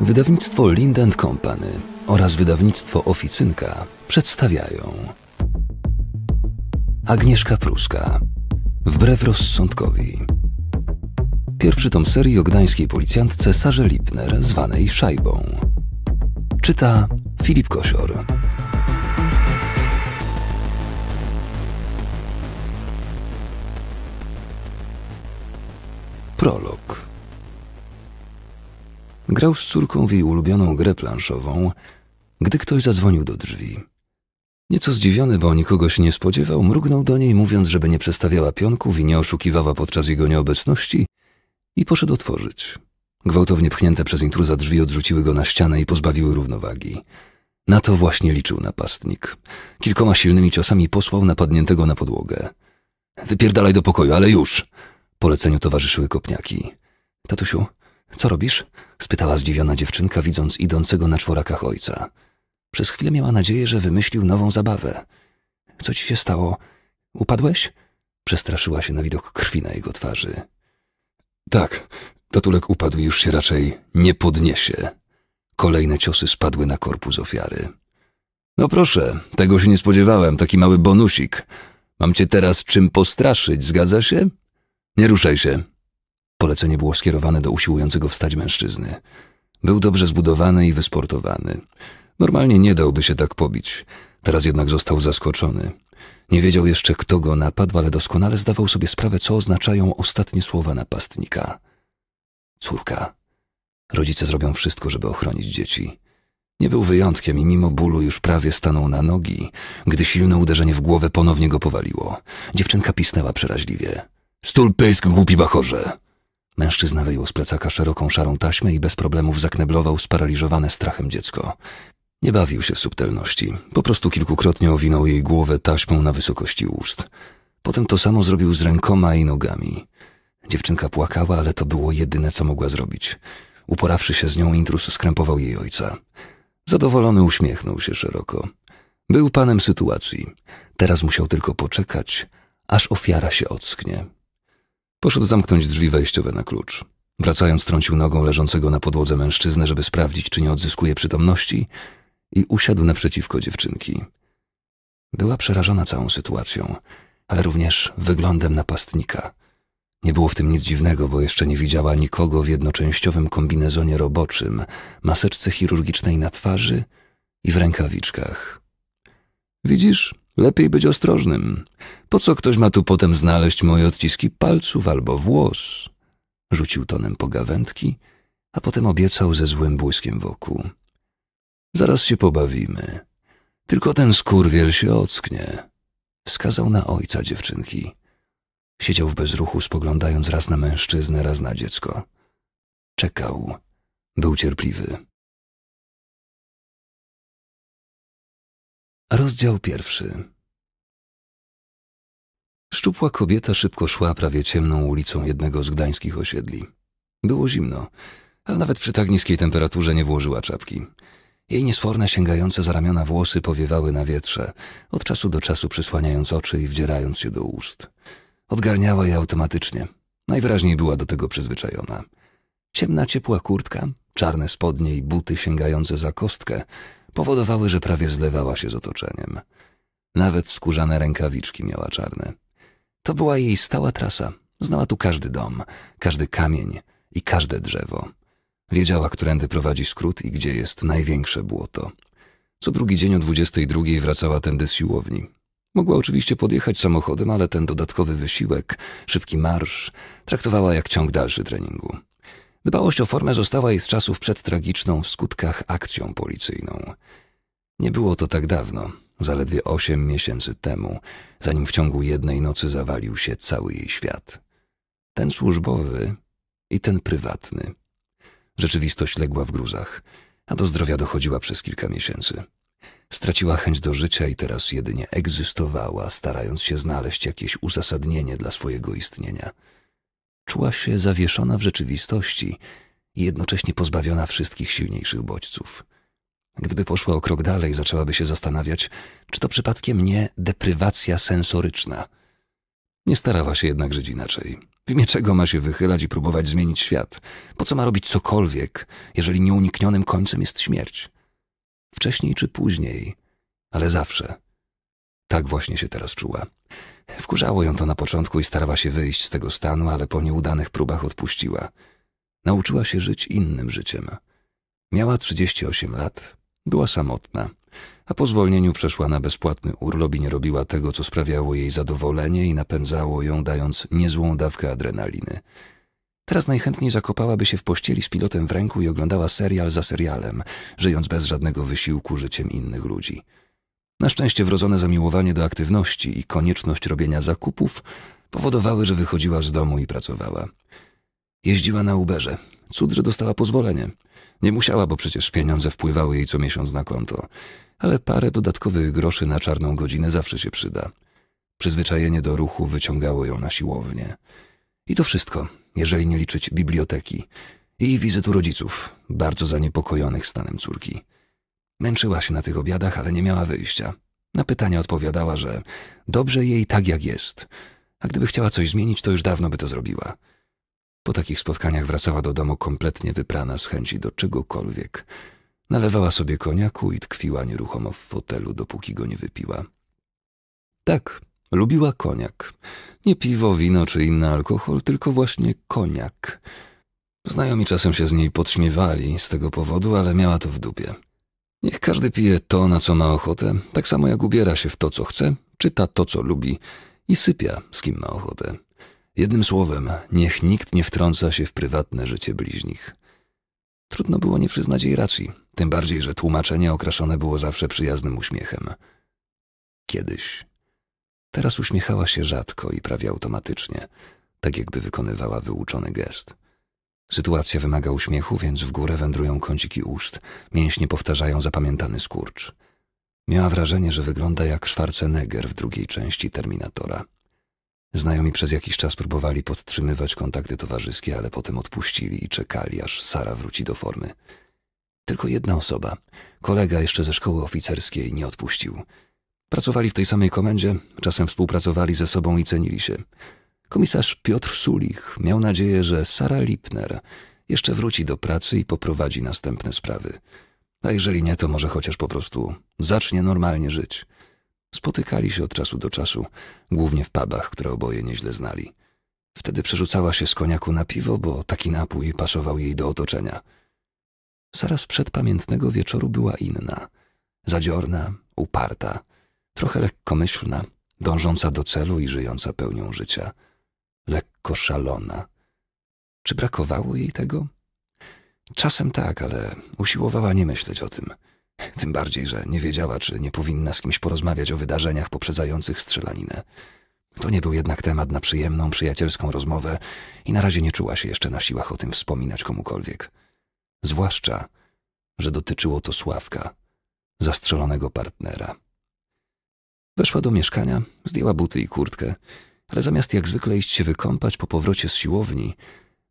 Wydawnictwo Lind Company oraz wydawnictwo Oficynka przedstawiają Agnieszka Pruska Wbrew rozsądkowi Pierwszy tom serii o gdańskiej policjantce Sarze Lipner zwanej Szajbą Czyta Filip Kosior Prolog Grał z córką w jej ulubioną grę planszową, gdy ktoś zadzwonił do drzwi. Nieco zdziwiony, bo nikogo się nie spodziewał, mrugnął do niej, mówiąc, żeby nie przestawiała pionków i nie oszukiwała podczas jego nieobecności i poszedł otworzyć. Gwałtownie pchnięte przez intruza drzwi odrzuciły go na ścianę i pozbawiły równowagi. Na to właśnie liczył napastnik. Kilkoma silnymi ciosami posłał napadniętego na podłogę. Wypierdalaj do pokoju, ale już! Poleceniu towarzyszyły kopniaki. Tatusiu, co robisz? spytała zdziwiona dziewczynka, widząc idącego na czworakach ojca. Przez chwilę miała nadzieję, że wymyślił nową zabawę. Co ci się stało? Upadłeś? Przestraszyła się na widok krwi na jego twarzy. Tak, tatulek upadł i już się raczej nie podniesie. Kolejne ciosy spadły na korpus ofiary. No proszę, tego się nie spodziewałem, taki mały bonusik. Mam cię teraz czym postraszyć, zgadza się? Nie ruszaj się, Polecenie było skierowane do usiłującego wstać mężczyzny. Był dobrze zbudowany i wysportowany. Normalnie nie dałby się tak pobić. Teraz jednak został zaskoczony. Nie wiedział jeszcze, kto go napadł, ale doskonale zdawał sobie sprawę, co oznaczają ostatnie słowa napastnika. Córka. Rodzice zrobią wszystko, żeby ochronić dzieci. Nie był wyjątkiem i mimo bólu już prawie stanął na nogi, gdy silne uderzenie w głowę ponownie go powaliło. Dziewczynka pisnęła przeraźliwie. Stul pysk, głupi bachorze! Mężczyzna wyjął z plecaka szeroką szarą taśmę i bez problemów zakneblował sparaliżowane strachem dziecko. Nie bawił się w subtelności. Po prostu kilkukrotnie owinął jej głowę taśmą na wysokości ust. Potem to samo zrobił z rękoma i nogami. Dziewczynka płakała, ale to było jedyne, co mogła zrobić. Uporawszy się z nią, intrus skrępował jej ojca. Zadowolony uśmiechnął się szeroko. Był panem sytuacji. Teraz musiał tylko poczekać, aż ofiara się ocknie. Poszedł zamknąć drzwi wejściowe na klucz. Wracając, trącił nogą leżącego na podłodze mężczyznę, żeby sprawdzić, czy nie odzyskuje przytomności, i usiadł naprzeciwko dziewczynki. Była przerażona całą sytuacją, ale również wyglądem napastnika. Nie było w tym nic dziwnego, bo jeszcze nie widziała nikogo w jednoczęściowym kombinezonie roboczym, maseczce chirurgicznej na twarzy i w rękawiczkach. Widzisz, Lepiej być ostrożnym. Po co ktoś ma tu potem znaleźć moje odciski palców albo włos? Rzucił tonem pogawędki, a potem obiecał ze złym błyskiem wokół. Zaraz się pobawimy. Tylko ten skurwiel się ocknie. Wskazał na ojca dziewczynki. Siedział w bezruchu, spoglądając raz na mężczyznę, raz na dziecko. Czekał. Był cierpliwy. Rozdział pierwszy. Szczupła kobieta szybko szła prawie ciemną ulicą jednego z gdańskich osiedli. Było zimno, ale nawet przy tak niskiej temperaturze nie włożyła czapki. Jej niesforne sięgające za ramiona włosy powiewały na wietrze, od czasu do czasu przysłaniając oczy i wdzierając się do ust. Odgarniała je automatycznie. Najwyraźniej była do tego przyzwyczajona. Ciemna, ciepła kurtka, czarne spodnie i buty sięgające za kostkę powodowały, że prawie zlewała się z otoczeniem. Nawet skórzane rękawiczki miała czarne. To była jej stała trasa. Znała tu każdy dom, każdy kamień i każde drzewo. Wiedziała, którędy prowadzi skrót i gdzie jest największe błoto. Co drugi dzień o 22 wracała tędy z siłowni. Mogła oczywiście podjechać samochodem, ale ten dodatkowy wysiłek, szybki marsz, traktowała jak ciąg dalszy treningu. Dbałość o formę została jej z czasów przedtragiczną w skutkach akcją policyjną. Nie było to tak dawno, zaledwie osiem miesięcy temu, zanim w ciągu jednej nocy zawalił się cały jej świat. Ten służbowy i ten prywatny. Rzeczywistość legła w gruzach, a do zdrowia dochodziła przez kilka miesięcy. Straciła chęć do życia i teraz jedynie egzystowała, starając się znaleźć jakieś uzasadnienie dla swojego istnienia – Czuła się zawieszona w rzeczywistości i jednocześnie pozbawiona wszystkich silniejszych bodźców. Gdyby poszła o krok dalej, zaczęłaby się zastanawiać, czy to przypadkiem nie deprywacja sensoryczna. Nie starała się jednak żyć inaczej. W imię czego ma się wychylać i próbować zmienić świat? Po co ma robić cokolwiek, jeżeli nieuniknionym końcem jest śmierć? Wcześniej czy później, ale zawsze. Tak właśnie się teraz czuła. Wkurzało ją to na początku i starała się wyjść z tego stanu, ale po nieudanych próbach odpuściła. Nauczyła się żyć innym życiem. Miała 38 lat, była samotna, a po zwolnieniu przeszła na bezpłatny urlop i nie robiła tego, co sprawiało jej zadowolenie i napędzało ją, dając niezłą dawkę adrenaliny. Teraz najchętniej zakopałaby się w pościeli z pilotem w ręku i oglądała serial za serialem, żyjąc bez żadnego wysiłku życiem innych ludzi. Na szczęście wrodzone zamiłowanie do aktywności i konieczność robienia zakupów powodowały, że wychodziła z domu i pracowała. Jeździła na Uberze. Cud, że dostała pozwolenie. Nie musiała, bo przecież pieniądze wpływały jej co miesiąc na konto. Ale parę dodatkowych groszy na czarną godzinę zawsze się przyda. Przyzwyczajenie do ruchu wyciągało ją na siłownię. I to wszystko, jeżeli nie liczyć biblioteki i wizytu rodziców, bardzo zaniepokojonych stanem córki. Męczyła się na tych obiadach, ale nie miała wyjścia. Na pytania odpowiadała, że dobrze jej tak jak jest, a gdyby chciała coś zmienić, to już dawno by to zrobiła. Po takich spotkaniach wracała do domu kompletnie wyprana z chęci do czegokolwiek. Nalewała sobie koniaku i tkwiła nieruchomo w fotelu, dopóki go nie wypiła. Tak, lubiła koniak. Nie piwo, wino czy inny alkohol, tylko właśnie koniak. Znajomi czasem się z niej podśmiewali z tego powodu, ale miała to w dupie. Niech każdy pije to, na co ma ochotę, tak samo jak ubiera się w to, co chce, czyta to, co lubi i sypia, z kim ma ochotę. Jednym słowem, niech nikt nie wtrąca się w prywatne życie bliźnich. Trudno było nie przyznać jej racji, tym bardziej, że tłumaczenie okraszone było zawsze przyjaznym uśmiechem. Kiedyś. Teraz uśmiechała się rzadko i prawie automatycznie, tak jakby wykonywała wyuczony gest. Sytuacja wymaga uśmiechu, więc w górę wędrują kąciki ust, mięśnie powtarzają zapamiętany skurcz. Miała wrażenie, że wygląda jak Schwarzenegger w drugiej części Terminatora. Znajomi przez jakiś czas próbowali podtrzymywać kontakty towarzyskie, ale potem odpuścili i czekali, aż Sara wróci do formy. Tylko jedna osoba, kolega jeszcze ze szkoły oficerskiej, nie odpuścił. Pracowali w tej samej komendzie, czasem współpracowali ze sobą i cenili się. Komisarz Piotr Sulich miał nadzieję, że Sara Lipner jeszcze wróci do pracy i poprowadzi następne sprawy. A jeżeli nie, to może chociaż po prostu zacznie normalnie żyć. Spotykali się od czasu do czasu, głównie w pubach, które oboje nieźle znali. Wtedy przerzucała się z koniaku na piwo, bo taki napój pasował jej do otoczenia. Zaraz przed pamiętnego wieczoru była inna. Zadziorna, uparta, trochę lekkomyślna, dążąca do celu i żyjąca pełnią życia – lekko szalona. Czy brakowało jej tego? Czasem tak, ale usiłowała nie myśleć o tym. Tym bardziej, że nie wiedziała, czy nie powinna z kimś porozmawiać o wydarzeniach poprzedzających strzelaninę. To nie był jednak temat na przyjemną, przyjacielską rozmowę i na razie nie czuła się jeszcze na siłach o tym wspominać komukolwiek. Zwłaszcza, że dotyczyło to Sławka, zastrzelonego partnera. Weszła do mieszkania, zdjęła buty i kurtkę, ale zamiast jak zwykle iść się wykąpać po powrocie z siłowni,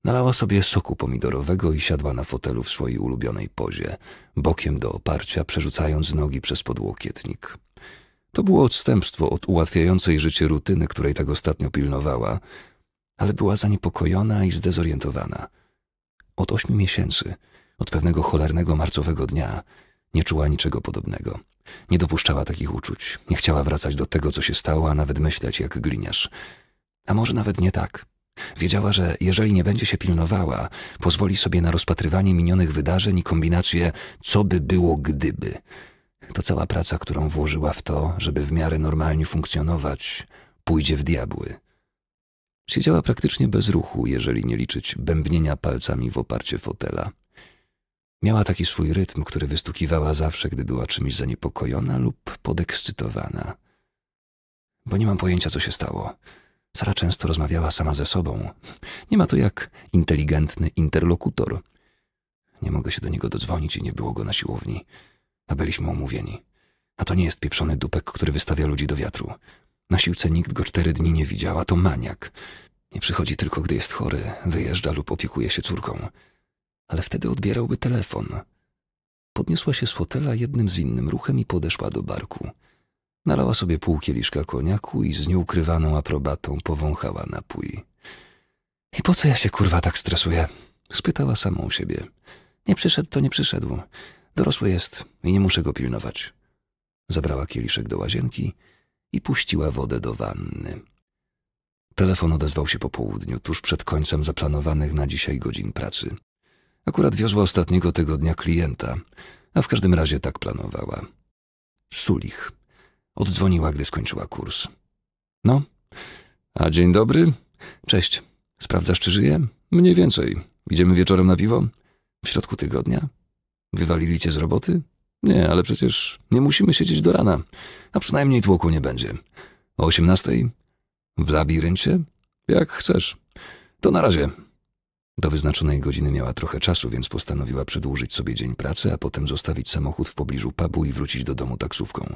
nalała sobie soku pomidorowego i siadła na fotelu w swojej ulubionej pozie, bokiem do oparcia, przerzucając nogi przez podłokietnik. To było odstępstwo od ułatwiającej życie rutyny, której tak ostatnio pilnowała, ale była zaniepokojona i zdezorientowana. Od ośmiu miesięcy, od pewnego cholernego marcowego dnia, nie czuła niczego podobnego – nie dopuszczała takich uczuć, nie chciała wracać do tego, co się stało, a nawet myśleć jak gliniarz. A może nawet nie tak. Wiedziała, że jeżeli nie będzie się pilnowała, pozwoli sobie na rozpatrywanie minionych wydarzeń i kombinację co by było gdyby. To cała praca, którą włożyła w to, żeby w miarę normalnie funkcjonować, pójdzie w diabły. Siedziała praktycznie bez ruchu, jeżeli nie liczyć bębnienia palcami w oparcie fotela. Miała taki swój rytm, który wystukiwała zawsze, gdy była czymś zaniepokojona lub podekscytowana. Bo nie mam pojęcia, co się stało. Sara często rozmawiała sama ze sobą. Nie ma to jak inteligentny interlokutor. Nie mogę się do niego dodzwonić i nie było go na siłowni. A byliśmy umówieni. A to nie jest pieprzony dupek, który wystawia ludzi do wiatru. Na siłce nikt go cztery dni nie widziała. to maniak. Nie przychodzi tylko, gdy jest chory, wyjeżdża lub opiekuje się córką ale wtedy odbierałby telefon. Podniosła się z fotela jednym zwinnym ruchem i podeszła do barku. Nalała sobie pół kieliszka koniaku i z nieukrywaną aprobatą powąchała napój. I po co ja się kurwa tak stresuję? spytała samą siebie. Nie przyszedł to nie przyszedł. Dorosły jest i nie muszę go pilnować. Zabrała kieliszek do łazienki i puściła wodę do wanny. Telefon odezwał się po południu, tuż przed końcem zaplanowanych na dzisiaj godzin pracy. Akurat wiozła ostatniego tygodnia klienta, a w każdym razie tak planowała. Sulich. Oddzwoniła, gdy skończyła kurs. No, a dzień dobry. Cześć. Sprawdzasz, czy żyję? Mniej więcej. Idziemy wieczorem na piwo? W środku tygodnia? Wywalili cię z roboty? Nie, ale przecież nie musimy siedzieć do rana, a przynajmniej tłoku nie będzie. O osiemnastej? W labiryncie? Jak chcesz. To na razie. Do wyznaczonej godziny miała trochę czasu, więc postanowiła przedłużyć sobie dzień pracy, a potem zostawić samochód w pobliżu pubu i wrócić do domu taksówką.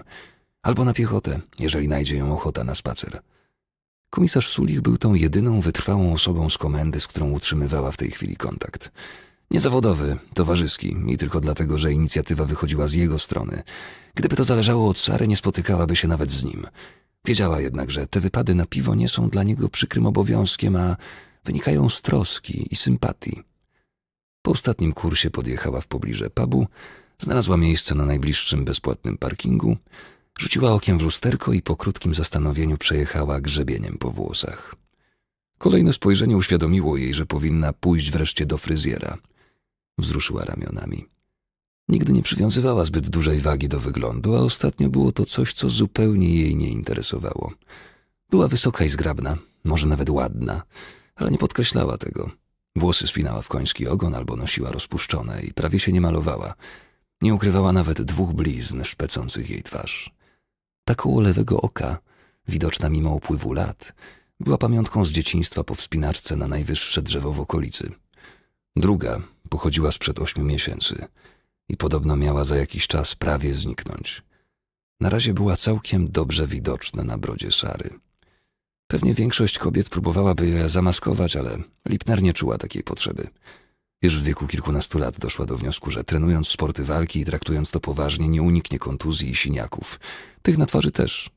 Albo na piechotę, jeżeli najdzie ją ochota na spacer. Komisarz Sulich był tą jedyną wytrwałą osobą z komendy, z którą utrzymywała w tej chwili kontakt. Niezawodowy, towarzyski i tylko dlatego, że inicjatywa wychodziła z jego strony. Gdyby to zależało od Sary, nie spotykałaby się nawet z nim. Wiedziała jednak, że te wypady na piwo nie są dla niego przykrym obowiązkiem, a wynikają z troski i sympatii. Po ostatnim kursie podjechała w pobliże pubu, znalazła miejsce na najbliższym bezpłatnym parkingu, rzuciła okiem w lusterko i po krótkim zastanowieniu przejechała grzebieniem po włosach. Kolejne spojrzenie uświadomiło jej, że powinna pójść wreszcie do fryzjera. Wzruszyła ramionami. Nigdy nie przywiązywała zbyt dużej wagi do wyglądu, a ostatnio było to coś, co zupełnie jej nie interesowało. Była wysoka i zgrabna, może nawet ładna, ale nie podkreślała tego. Włosy spinała w koński ogon albo nosiła rozpuszczone i prawie się nie malowała. Nie ukrywała nawet dwóch blizn szpecących jej twarz. Ta koło lewego oka, widoczna mimo upływu lat, była pamiątką z dzieciństwa po wspinarce na najwyższe drzewo w okolicy. Druga pochodziła sprzed ośmiu miesięcy i podobno miała za jakiś czas prawie zniknąć. Na razie była całkiem dobrze widoczna na brodzie Sary. Pewnie większość kobiet próbowałaby je zamaskować, ale Lipner nie czuła takiej potrzeby. Już w wieku kilkunastu lat doszła do wniosku, że trenując sporty walki i traktując to poważnie, nie uniknie kontuzji i siniaków. Tych na twarzy też.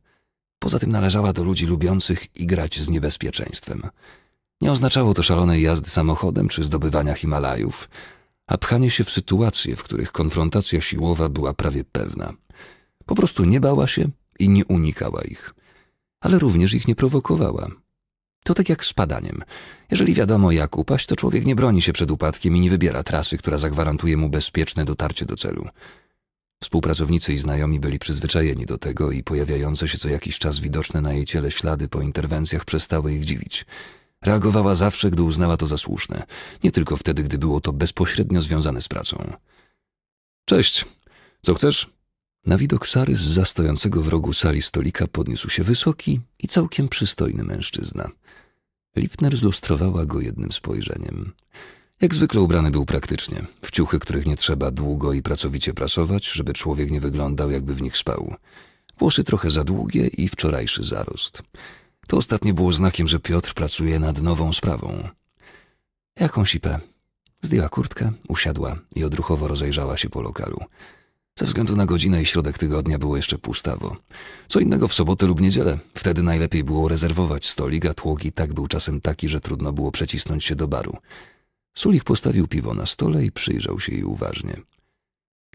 Poza tym należała do ludzi lubiących igrać z niebezpieczeństwem. Nie oznaczało to szalonej jazdy samochodem czy zdobywania Himalajów, a pchanie się w sytuacje, w których konfrontacja siłowa była prawie pewna. Po prostu nie bała się i nie unikała ich ale również ich nie prowokowała. To tak jak z padaniem. Jeżeli wiadomo jak upaść, to człowiek nie broni się przed upadkiem i nie wybiera trasy, która zagwarantuje mu bezpieczne dotarcie do celu. Współpracownicy i znajomi byli przyzwyczajeni do tego i pojawiające się co jakiś czas widoczne na jej ciele ślady po interwencjach przestały ich dziwić. Reagowała zawsze, gdy uznała to za słuszne, nie tylko wtedy, gdy było to bezpośrednio związane z pracą. Cześć, co chcesz? Na widok Sary z zastojącego w rogu sali stolika podniósł się wysoki i całkiem przystojny mężczyzna. Lipner zlustrowała go jednym spojrzeniem. Jak zwykle ubrany był praktycznie, w ciuchy, których nie trzeba długo i pracowicie prasować, żeby człowiek nie wyglądał, jakby w nich spał. Włosy trochę za długie i wczorajszy zarost. To ostatnie było znakiem, że Piotr pracuje nad nową sprawą. Jaką sipę? Zdjęła kurtkę, usiadła i odruchowo rozejrzała się po lokalu. Ze względu na godzinę i środek tygodnia było jeszcze pustawo. Co innego w sobotę lub niedzielę. Wtedy najlepiej było rezerwować stolik, a tłoki tak był czasem taki, że trudno było przecisnąć się do baru. Sulich postawił piwo na stole i przyjrzał się jej uważnie.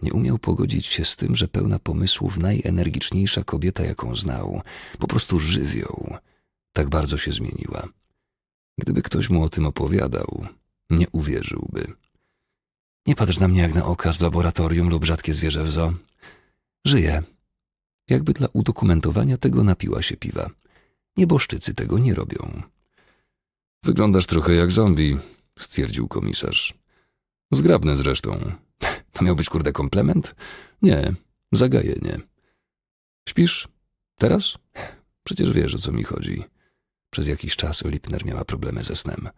Nie umiał pogodzić się z tym, że pełna pomysłów najenergiczniejsza kobieta, jaką znał, po prostu żywioł, tak bardzo się zmieniła. Gdyby ktoś mu o tym opowiadał, nie uwierzyłby. Nie patrz na mnie jak na okaz w laboratorium lub rzadkie zwierzę w zoo. Żyję. Jakby dla udokumentowania tego napiła się piwa. Nieboszczycy tego nie robią. Wyglądasz trochę jak zombie, stwierdził komisarz. Zgrabny zresztą. To miał być kurde komplement? Nie, zagajenie. Śpisz? Teraz? Przecież wiesz, o co mi chodzi. Przez jakiś czas Lipner miała problemy ze snem.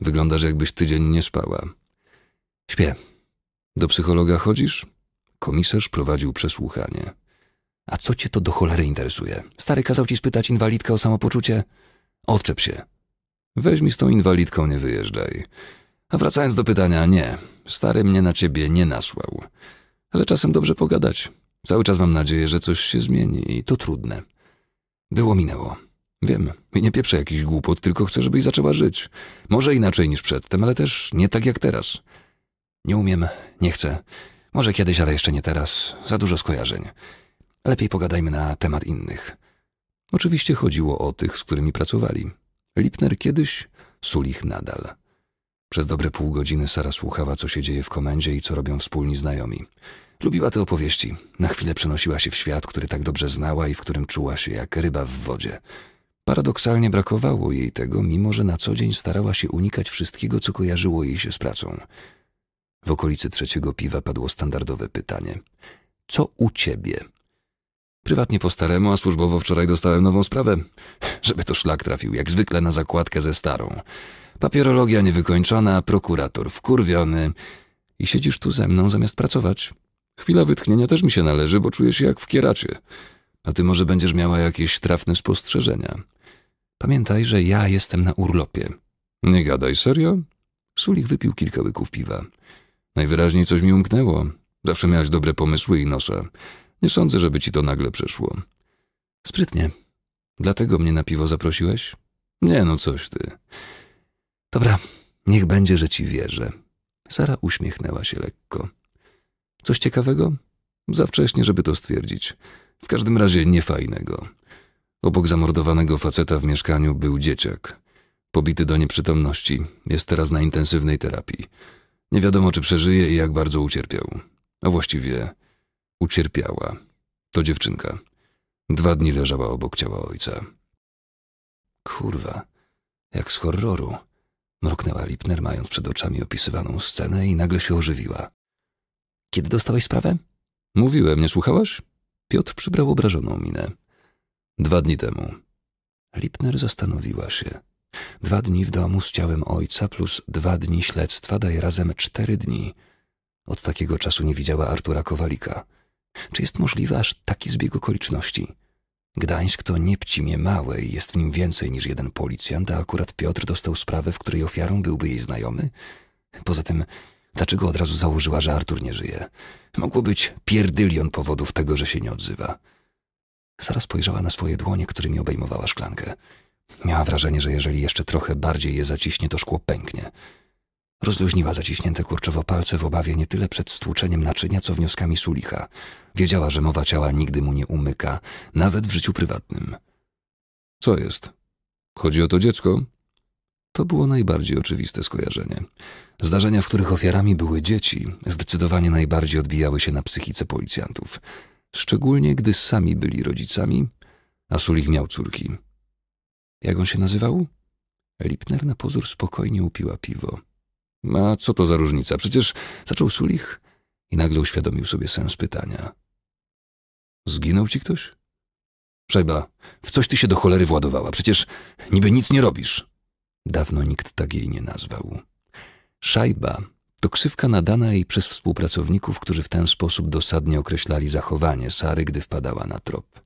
Wyglądasz, jakbyś tydzień nie spała. Śpię. Do psychologa chodzisz? Komisarz prowadził przesłuchanie. A co cię to do cholery interesuje? Stary kazał ci spytać inwalidkę o samopoczucie? Odczep się. Weź mi z tą inwalidką, nie wyjeżdżaj. A wracając do pytania, nie. Stary mnie na ciebie nie nasłał. Ale czasem dobrze pogadać. Cały czas mam nadzieję, że coś się zmieni i to trudne. Było minęło. Wiem, i nie pieprzę jakiś głupot, tylko chcę, żebyś zaczęła żyć. Może inaczej niż przedtem, ale też nie tak jak teraz. Nie umiem, nie chcę. Może kiedyś, ale jeszcze nie teraz. Za dużo skojarzeń. Lepiej pogadajmy na temat innych. Oczywiście chodziło o tych, z którymi pracowali. Lipner kiedyś, Sulich nadal. Przez dobre pół godziny Sara słuchała, co się dzieje w komendzie i co robią wspólni znajomi. Lubiła te opowieści. Na chwilę przenosiła się w świat, który tak dobrze znała i w którym czuła się jak ryba w wodzie. Paradoksalnie brakowało jej tego, mimo że na co dzień starała się unikać wszystkiego, co kojarzyło jej się z pracą. W okolicy trzeciego piwa padło standardowe pytanie. Co u ciebie? Prywatnie po staremu, a służbowo wczoraj dostałem nową sprawę. Żeby to szlak trafił, jak zwykle na zakładkę ze starą. Papierologia niewykończona, prokurator wkurwiony. I siedzisz tu ze mną zamiast pracować. Chwila wytchnienia też mi się należy, bo czuję się jak w kieracie. A ty może będziesz miała jakieś trafne spostrzeżenia. Pamiętaj, że ja jestem na urlopie. Nie gadaj, serio? Sulik wypił kilka łyków piwa. Najwyraźniej coś mi umknęło. Zawsze miałeś dobre pomysły i nosa. Nie sądzę, żeby ci to nagle przeszło. Sprytnie. Dlatego mnie na piwo zaprosiłeś? Nie, no coś ty. Dobra, niech będzie, że ci wierzę. Sara uśmiechnęła się lekko. Coś ciekawego? Za wcześnie, żeby to stwierdzić. W każdym razie niefajnego. Obok zamordowanego faceta w mieszkaniu był dzieciak. Pobity do nieprzytomności. Jest teraz na intensywnej terapii. Nie wiadomo, czy przeżyje i jak bardzo ucierpiał. A właściwie ucierpiała. To dziewczynka. Dwa dni leżała obok ciała ojca. Kurwa, jak z horroru. Mruknęła Lipner, mając przed oczami opisywaną scenę i nagle się ożywiła. Kiedy dostałeś sprawę? Mówiłem, nie słuchałaś? Piotr przybrał obrażoną minę. Dwa dni temu. Lipner zastanowiła się. Dwa dni w domu z ciałem ojca plus dwa dni śledztwa daje razem cztery dni. Od takiego czasu nie widziała Artura Kowalika. Czy jest możliwy aż taki zbieg okoliczności? Gdańsk to niepcimie małe i jest w nim więcej niż jeden policjant, a akurat Piotr dostał sprawę, w której ofiarą byłby jej znajomy? Poza tym, dlaczego od razu założyła, że Artur nie żyje? Mogło być pierdylion powodów tego, że się nie odzywa. Sara spojrzała na swoje dłonie, którymi obejmowała szklankę. Miała wrażenie, że jeżeli jeszcze trochę bardziej je zaciśnie, to szkło pęknie. Rozluźniła zaciśnięte kurczowo palce w obawie nie tyle przed stłuczeniem naczynia, co wnioskami Sulicha. Wiedziała, że mowa ciała nigdy mu nie umyka, nawet w życiu prywatnym. Co jest? Chodzi o to dziecko? To było najbardziej oczywiste skojarzenie. Zdarzenia, w których ofiarami były dzieci, zdecydowanie najbardziej odbijały się na psychice policjantów. Szczególnie, gdy sami byli rodzicami, a Sulich miał córki. Jak on się nazywał? Lipner na pozór spokojnie upiła piwo. A co to za różnica? Przecież zaczął Sulich i nagle uświadomił sobie sens pytania. Zginął ci ktoś? Szajba, w coś ty się do cholery władowała. Przecież niby nic nie robisz. Dawno nikt tak jej nie nazwał. Szajba to ksywka nadana jej przez współpracowników, którzy w ten sposób dosadnie określali zachowanie Sary, gdy wpadała na trop.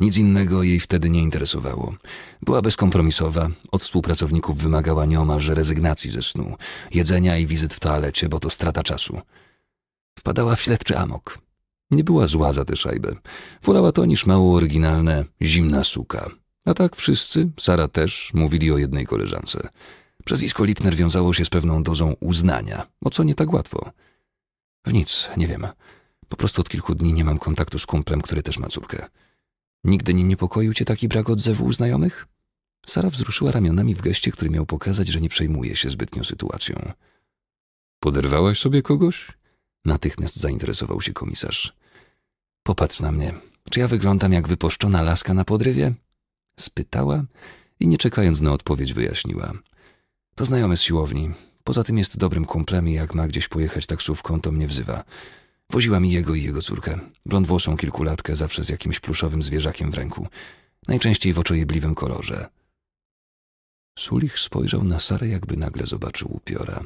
Nic innego jej wtedy nie interesowało. Była bezkompromisowa, od współpracowników wymagała nieomalże rezygnacji ze snu, jedzenia i wizyt w toalecie, bo to strata czasu. Wpadała w śledczy amok. Nie była zła za tę szajbę. Wolała to niż mało oryginalne zimna suka. A tak wszyscy, Sara też, mówili o jednej koleżance. Przezwisko Lipner wiązało się z pewną dozą uznania, o co nie tak łatwo. W nic, nie wiem. Po prostu od kilku dni nie mam kontaktu z kumplem, który też ma córkę. Nigdy nie niepokoił cię taki brak odzewu u znajomych? Sara wzruszyła ramionami w geście, który miał pokazać, że nie przejmuje się zbytnio sytuacją. Poderwałaś sobie kogoś? Natychmiast zainteresował się komisarz. Popatrz na mnie. Czy ja wyglądam jak wypuszczona laska na podrywie? Spytała i nie czekając na odpowiedź wyjaśniła. To znajomy z siłowni. Poza tym jest dobrym kumplem i jak ma gdzieś pojechać taksówką, to mnie wzywa. Woziła mi jego i jego córkę, blondwłosą kilkulatkę, zawsze z jakimś pluszowym zwierzakiem w ręku, najczęściej w oczojebliwym kolorze. Sulich spojrzał na Sarę, jakby nagle zobaczył upiora.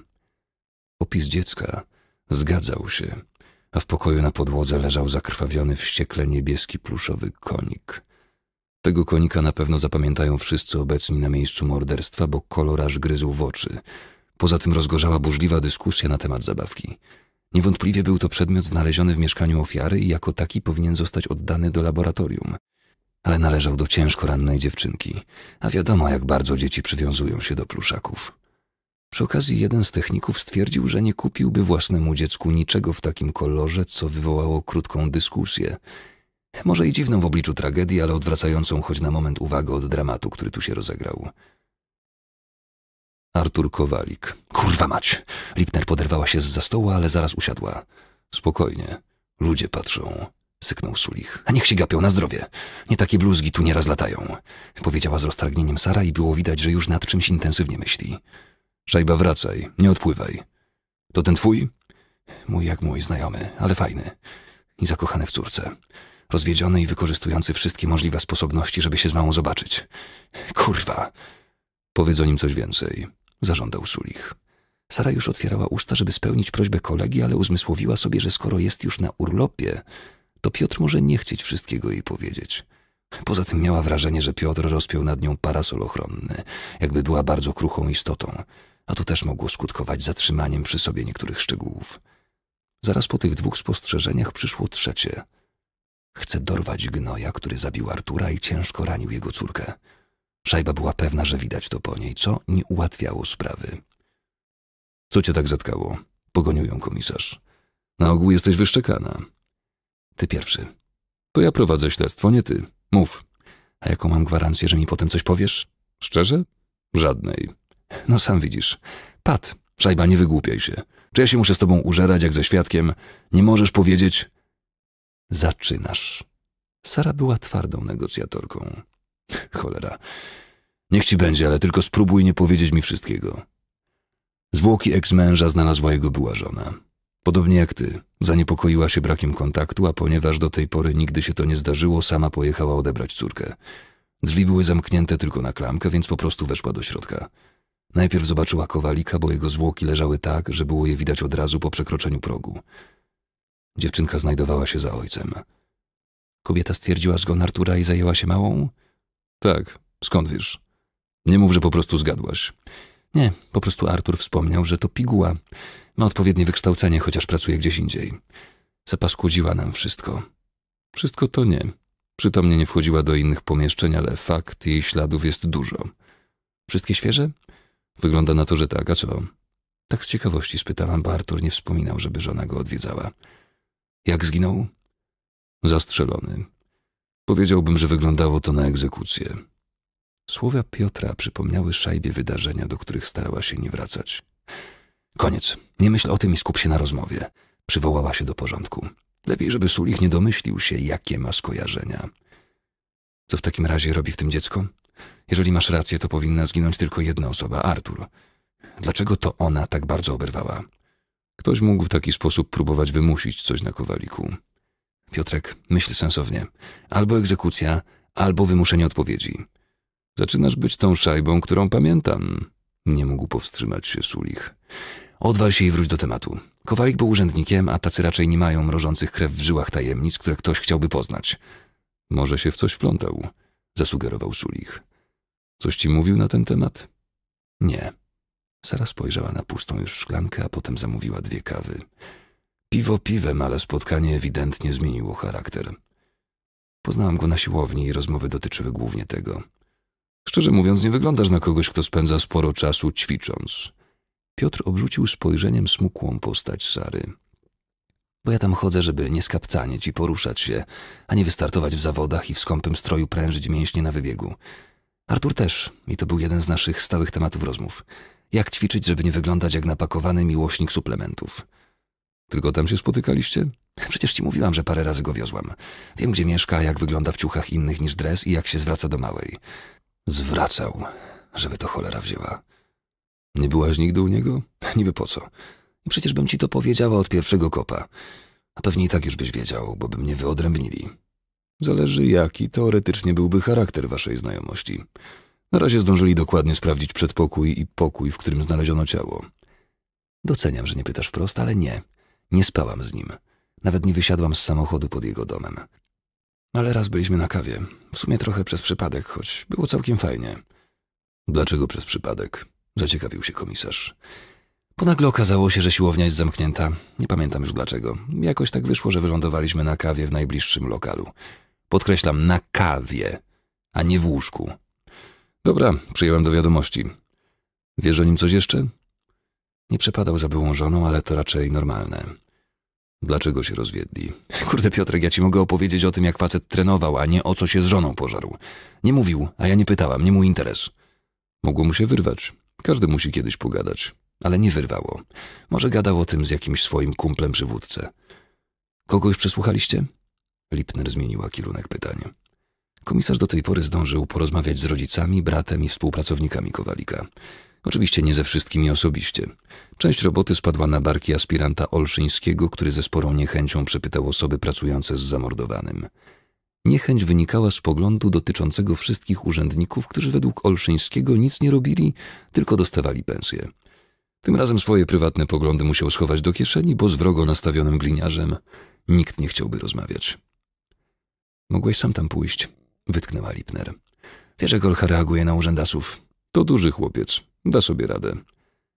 Opis dziecka zgadzał się, a w pokoju na podłodze leżał zakrwawiony, wściekle niebieski pluszowy konik. Tego konika na pewno zapamiętają wszyscy obecni na miejscu morderstwa, bo koloraż gryzł w oczy. Poza tym rozgorzała burzliwa dyskusja na temat zabawki – Niewątpliwie był to przedmiot znaleziony w mieszkaniu ofiary i jako taki powinien zostać oddany do laboratorium. Ale należał do ciężko rannej dziewczynki, a wiadomo jak bardzo dzieci przywiązują się do pluszaków. Przy okazji jeden z techników stwierdził, że nie kupiłby własnemu dziecku niczego w takim kolorze, co wywołało krótką dyskusję. Może i dziwną w obliczu tragedii, ale odwracającą choć na moment uwagę od dramatu, który tu się rozegrał. Artur Kowalik. Kurwa mać! Lipner poderwała się z za stołu, ale zaraz usiadła. Spokojnie. Ludzie patrzą. Syknął Sulich. A niech się gapią, na zdrowie. Nie takie bluzgi tu nieraz latają. Powiedziała z roztargnieniem Sara i było widać, że już nad czymś intensywnie myśli. Szajba, wracaj. Nie odpływaj. To ten twój? Mój jak mój, znajomy, ale fajny. I zakochany w córce rozwiedziony i wykorzystujący wszystkie możliwe sposobności, żeby się z małą zobaczyć. Kurwa! Powiedz o nim coś więcej zażądał Sulich. Sara już otwierała usta, żeby spełnić prośbę kolegi, ale uzmysłowiła sobie, że skoro jest już na urlopie, to Piotr może nie chcieć wszystkiego jej powiedzieć. Poza tym miała wrażenie, że Piotr rozpiął nad nią parasol ochronny, jakby była bardzo kruchą istotą, a to też mogło skutkować zatrzymaniem przy sobie niektórych szczegółów. Zaraz po tych dwóch spostrzeżeniach przyszło trzecie. Chce dorwać gnoja, który zabił Artura i ciężko ranił jego córkę. Szajba była pewna, że widać to po niej, co nie ułatwiało sprawy. Co cię tak zatkało? Pogonił ją komisarz. Na ogół jesteś wyszczekana. Ty pierwszy. To ja prowadzę śledztwo, nie ty. Mów. A jaką mam gwarancję, że mi potem coś powiesz? Szczerze? Żadnej. No sam widzisz. Pat, szajba, nie wygłupiaj się. Czy ja się muszę z tobą użerać jak ze świadkiem? Nie możesz powiedzieć... Zaczynasz. Sara była twardą negocjatorką. Cholera. Niech ci będzie, ale tylko spróbuj nie powiedzieć mi wszystkiego. Zwłoki eks-męża znalazła jego była żona. Podobnie jak ty, zaniepokoiła się brakiem kontaktu, a ponieważ do tej pory nigdy się to nie zdarzyło, sama pojechała odebrać córkę. Drzwi były zamknięte tylko na klamkę, więc po prostu weszła do środka. Najpierw zobaczyła kowalika, bo jego zwłoki leżały tak, że było je widać od razu po przekroczeniu progu. Dziewczynka znajdowała się za ojcem. Kobieta stwierdziła zgon Artura i zajęła się małą tak, skąd wiesz? Nie mów, że po prostu zgadłaś. Nie, po prostu Artur wspomniał, że to piguła. Ma odpowiednie wykształcenie, chociaż pracuje gdzieś indziej. Zapaskudziła nam wszystko. Wszystko to nie. Przytomnie nie wchodziła do innych pomieszczeń, ale fakt jej śladów jest dużo. Wszystkie świeże? Wygląda na to, że tak, a co? Tak z ciekawości spytałam, bo Artur nie wspominał, żeby żona go odwiedzała. Jak zginął? Zastrzelony. Powiedziałbym, że wyglądało to na egzekucję. Słowa Piotra przypomniały szajbie wydarzenia, do których starała się nie wracać. Koniec. Nie myśl o tym i skup się na rozmowie. Przywołała się do porządku. Lepiej, żeby Sulich nie domyślił się, jakie ma skojarzenia. Co w takim razie robi w tym dziecko? Jeżeli masz rację, to powinna zginąć tylko jedna osoba, Artur. Dlaczego to ona tak bardzo oberwała? Ktoś mógł w taki sposób próbować wymusić coś na Kowaliku. Piotrek, myśl sensownie. Albo egzekucja, albo wymuszenie odpowiedzi. Zaczynasz być tą szajbą, którą pamiętam. Nie mógł powstrzymać się Sulich. Odwal się i wróć do tematu. Kowalik był urzędnikiem, a tacy raczej nie mają mrożących krew w żyłach tajemnic, które ktoś chciałby poznać. Może się w coś wplątał, zasugerował Sulich. Coś ci mówił na ten temat? Nie. Sara spojrzała na pustą już szklankę, a potem zamówiła dwie kawy. Piwo piwem, ale spotkanie ewidentnie zmieniło charakter. Poznałam go na siłowni i rozmowy dotyczyły głównie tego. Szczerze mówiąc, nie wyglądasz na kogoś, kto spędza sporo czasu ćwicząc. Piotr obrzucił spojrzeniem smukłą postać Sary. Bo ja tam chodzę, żeby nie skapcanieć i poruszać się, a nie wystartować w zawodach i w skąpym stroju prężyć mięśnie na wybiegu. Artur też, i to był jeden z naszych stałych tematów rozmów. Jak ćwiczyć, żeby nie wyglądać jak napakowany miłośnik suplementów. Tylko tam się spotykaliście? Przecież ci mówiłam, że parę razy go wiozłam. Wiem, gdzie mieszka, jak wygląda w ciuchach innych niż dres i jak się zwraca do małej. Zwracał, żeby to cholera wzięła. Nie byłaś nigdy u niego? Niby po co? Przecież bym ci to powiedziała od pierwszego kopa. A pewnie i tak już byś wiedział, bo by mnie wyodrębnili. Zależy, jaki teoretycznie byłby charakter waszej znajomości. Na razie zdążyli dokładnie sprawdzić przedpokój i pokój, w którym znaleziono ciało. Doceniam, że nie pytasz wprost, ale nie. Nie spałam z nim. Nawet nie wysiadłam z samochodu pod jego domem. Ale raz byliśmy na kawie. W sumie trochę przez przypadek, choć było całkiem fajnie. Dlaczego przez przypadek? Zaciekawił się komisarz. Ponagle okazało się, że siłownia jest zamknięta. Nie pamiętam już dlaczego. Jakoś tak wyszło, że wylądowaliśmy na kawie w najbliższym lokalu. Podkreślam, na kawie, a nie w łóżku. Dobra, przyjąłem do wiadomości. Wiesz o nim coś jeszcze? Nie przepadał za byłą żoną, ale to raczej normalne. Dlaczego się rozwiedli? Kurde, Piotrek, ja ci mogę opowiedzieć o tym, jak facet trenował, a nie o co się z żoną pożarł. Nie mówił, a ja nie pytałam, nie mój interes. Mogło mu się wyrwać. Każdy musi kiedyś pogadać. Ale nie wyrwało. Może gadał o tym z jakimś swoim kumplem przywódcę. Kogoś przesłuchaliście? Lipner zmieniła kierunek pytań. Komisarz do tej pory zdążył porozmawiać z rodzicami, bratem i współpracownikami Kowalika. Oczywiście nie ze wszystkimi osobiście. Część roboty spadła na barki aspiranta Olszyńskiego, który ze sporą niechęcią przepytał osoby pracujące z zamordowanym. Niechęć wynikała z poglądu dotyczącego wszystkich urzędników, którzy według Olszyńskiego nic nie robili, tylko dostawali pensje. Tym razem swoje prywatne poglądy musiał schować do kieszeni, bo z wrogo nastawionym gliniarzem nikt nie chciałby rozmawiać. Mogłeś sam tam pójść, wytknęła Lipner. Wiesz, jak Olcha reaguje na urzędasów. To duży chłopiec, da sobie radę.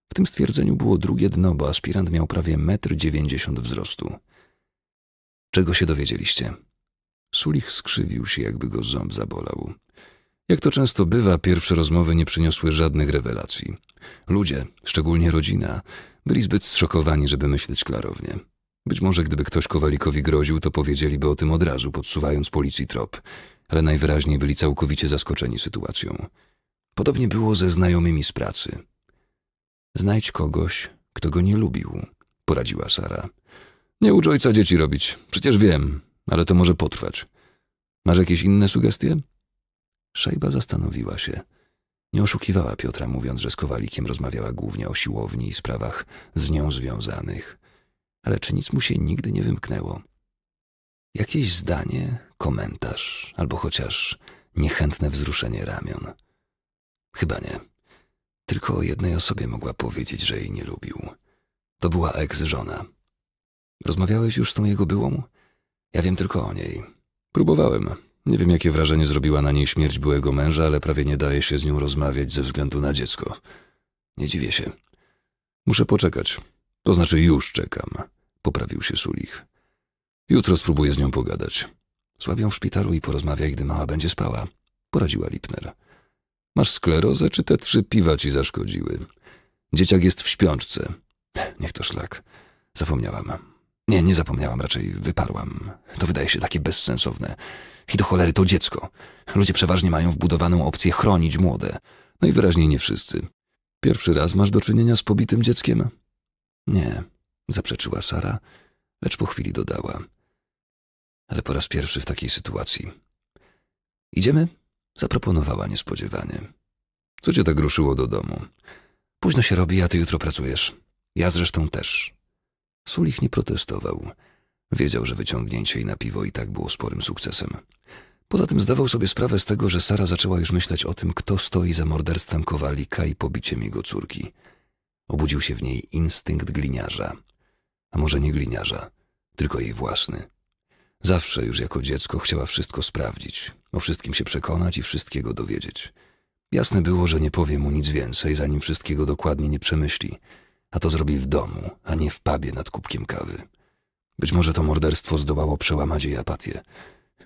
W tym stwierdzeniu było drugie dno, bo aspirant miał prawie 1,90 m wzrostu. Czego się dowiedzieliście? Sulich skrzywił się, jakby go ząb zabolał. Jak to często bywa, pierwsze rozmowy nie przyniosły żadnych rewelacji. Ludzie, szczególnie rodzina, byli zbyt zszokowani, żeby myśleć klarownie. Być może gdyby ktoś Kowalikowi groził, to powiedzieliby o tym od razu, podsuwając policji trop, ale najwyraźniej byli całkowicie zaskoczeni sytuacją. Podobnie było ze znajomymi z pracy. Znajdź kogoś, kto go nie lubił, poradziła Sara. Nie ucz ojca dzieci robić, przecież wiem, ale to może potrwać. Masz jakieś inne sugestie? Szajba zastanowiła się. Nie oszukiwała Piotra, mówiąc, że z Kowalikiem rozmawiała głównie o siłowni i sprawach z nią związanych. Ale czy nic mu się nigdy nie wymknęło? Jakieś zdanie, komentarz, albo chociaż niechętne wzruszenie ramion. Chyba nie. Tylko o jednej osobie mogła powiedzieć, że jej nie lubił. To była eks-żona. Rozmawiałeś już z tą jego byłą? Ja wiem tylko o niej. Próbowałem. Nie wiem, jakie wrażenie zrobiła na niej śmierć byłego męża, ale prawie nie daje się z nią rozmawiać ze względu na dziecko. Nie dziwię się. Muszę poczekać. To znaczy już czekam, poprawił się Sulich. Jutro spróbuję z nią pogadać. Słabią w szpitalu i porozmawiaj, gdy mała będzie spała, poradziła Lipner. Masz sklerozę, czy te trzy piwa ci zaszkodziły? Dzieciak jest w śpiączce. Niech to szlak. Zapomniałam. Nie, nie zapomniałam, raczej wyparłam. To wydaje się takie bezsensowne. I do cholery to dziecko. Ludzie przeważnie mają wbudowaną opcję chronić młode. Najwyraźniej no nie wszyscy. Pierwszy raz masz do czynienia z pobitym dzieckiem? Nie, zaprzeczyła Sara, lecz po chwili dodała. Ale po raz pierwszy w takiej sytuacji. Idziemy? Zaproponowała niespodziewanie. Co cię tak ruszyło do domu? Późno się robi, a ty jutro pracujesz. Ja zresztą też. Sulich nie protestował. Wiedział, że wyciągnięcie jej na piwo i tak było sporym sukcesem. Poza tym zdawał sobie sprawę z tego, że Sara zaczęła już myśleć o tym, kto stoi za morderstwem Kowalika i pobiciem jego córki. Obudził się w niej instynkt gliniarza. A może nie gliniarza, tylko jej własny. Zawsze już jako dziecko chciała wszystko sprawdzić, o wszystkim się przekonać i wszystkiego dowiedzieć. Jasne było, że nie powie mu nic więcej, zanim wszystkiego dokładnie nie przemyśli, a to zrobi w domu, a nie w pubie nad kubkiem kawy. Być może to morderstwo zdołało przełamać jej apatię.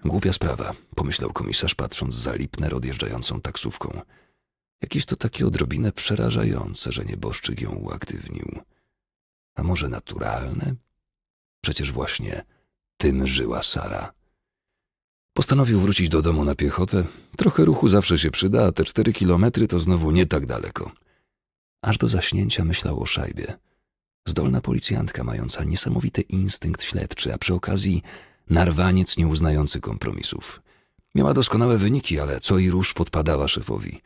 Głupia sprawa, pomyślał komisarz, patrząc za Lipner odjeżdżającą taksówką. Jakieś to takie odrobinę przerażające, że nieboszczyk ją uaktywnił. A może naturalne? Przecież właśnie tym żyła Sara. Postanowił wrócić do domu na piechotę. Trochę ruchu zawsze się przyda, a te cztery kilometry to znowu nie tak daleko. Aż do zaśnięcia myślał o szajbie. Zdolna policjantka mająca niesamowity instynkt śledczy, a przy okazji narwaniec nieuznający kompromisów. Miała doskonałe wyniki, ale co i róż podpadała szefowi.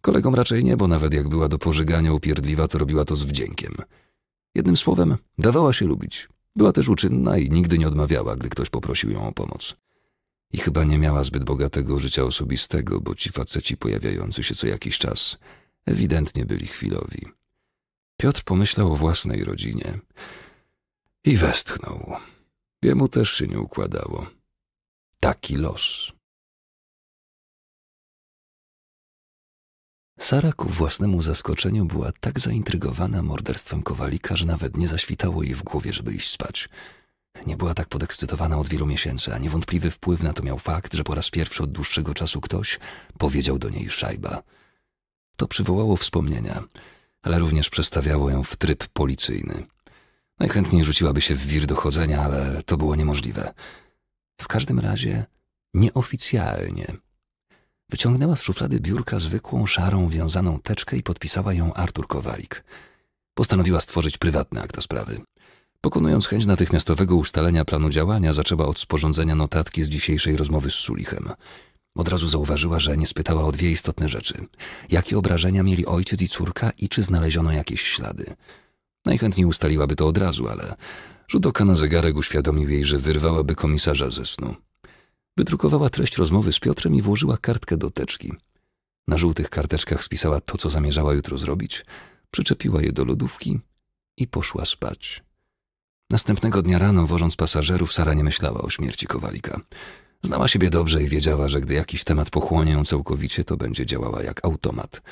Kolegom raczej nie, bo nawet jak była do pożygania upierdliwa, to robiła to z wdziękiem. Jednym słowem, dawała się lubić. Była też uczynna i nigdy nie odmawiała, gdy ktoś poprosił ją o pomoc. I chyba nie miała zbyt bogatego życia osobistego, bo ci faceci pojawiający się co jakiś czas ewidentnie byli chwilowi. Piotr pomyślał o własnej rodzinie i westchnął. Jemu też się nie układało. Taki los. Sara ku własnemu zaskoczeniu była tak zaintrygowana morderstwem Kowalika, że nawet nie zaświtało jej w głowie, żeby iść spać. Nie była tak podekscytowana od wielu miesięcy, a niewątpliwy wpływ na to miał fakt, że po raz pierwszy od dłuższego czasu ktoś powiedział do niej szajba. To przywołało wspomnienia, ale również przestawiało ją w tryb policyjny. Najchętniej rzuciłaby się w wir dochodzenia, ale to było niemożliwe. W każdym razie nieoficjalnie Wyciągnęła z szuflady biurka zwykłą, szarą, wiązaną teczkę i podpisała ją Artur Kowalik. Postanowiła stworzyć prywatne akta sprawy. Pokonując chęć natychmiastowego ustalenia planu działania, zaczęła od sporządzenia notatki z dzisiejszej rozmowy z Sulichem. Od razu zauważyła, że nie spytała o dwie istotne rzeczy. Jakie obrażenia mieli ojciec i córka i czy znaleziono jakieś ślady. Najchętniej ustaliłaby to od razu, ale rzut oka na zegarek uświadomił jej, że wyrwałaby komisarza ze snu. Wydrukowała treść rozmowy z Piotrem i włożyła kartkę do teczki. Na żółtych karteczkach spisała to, co zamierzała jutro zrobić, przyczepiła je do lodówki i poszła spać. Następnego dnia rano, wożąc pasażerów, Sara nie myślała o śmierci Kowalika. Znała siebie dobrze i wiedziała, że gdy jakiś temat pochłonie ją całkowicie, to będzie działała jak automat.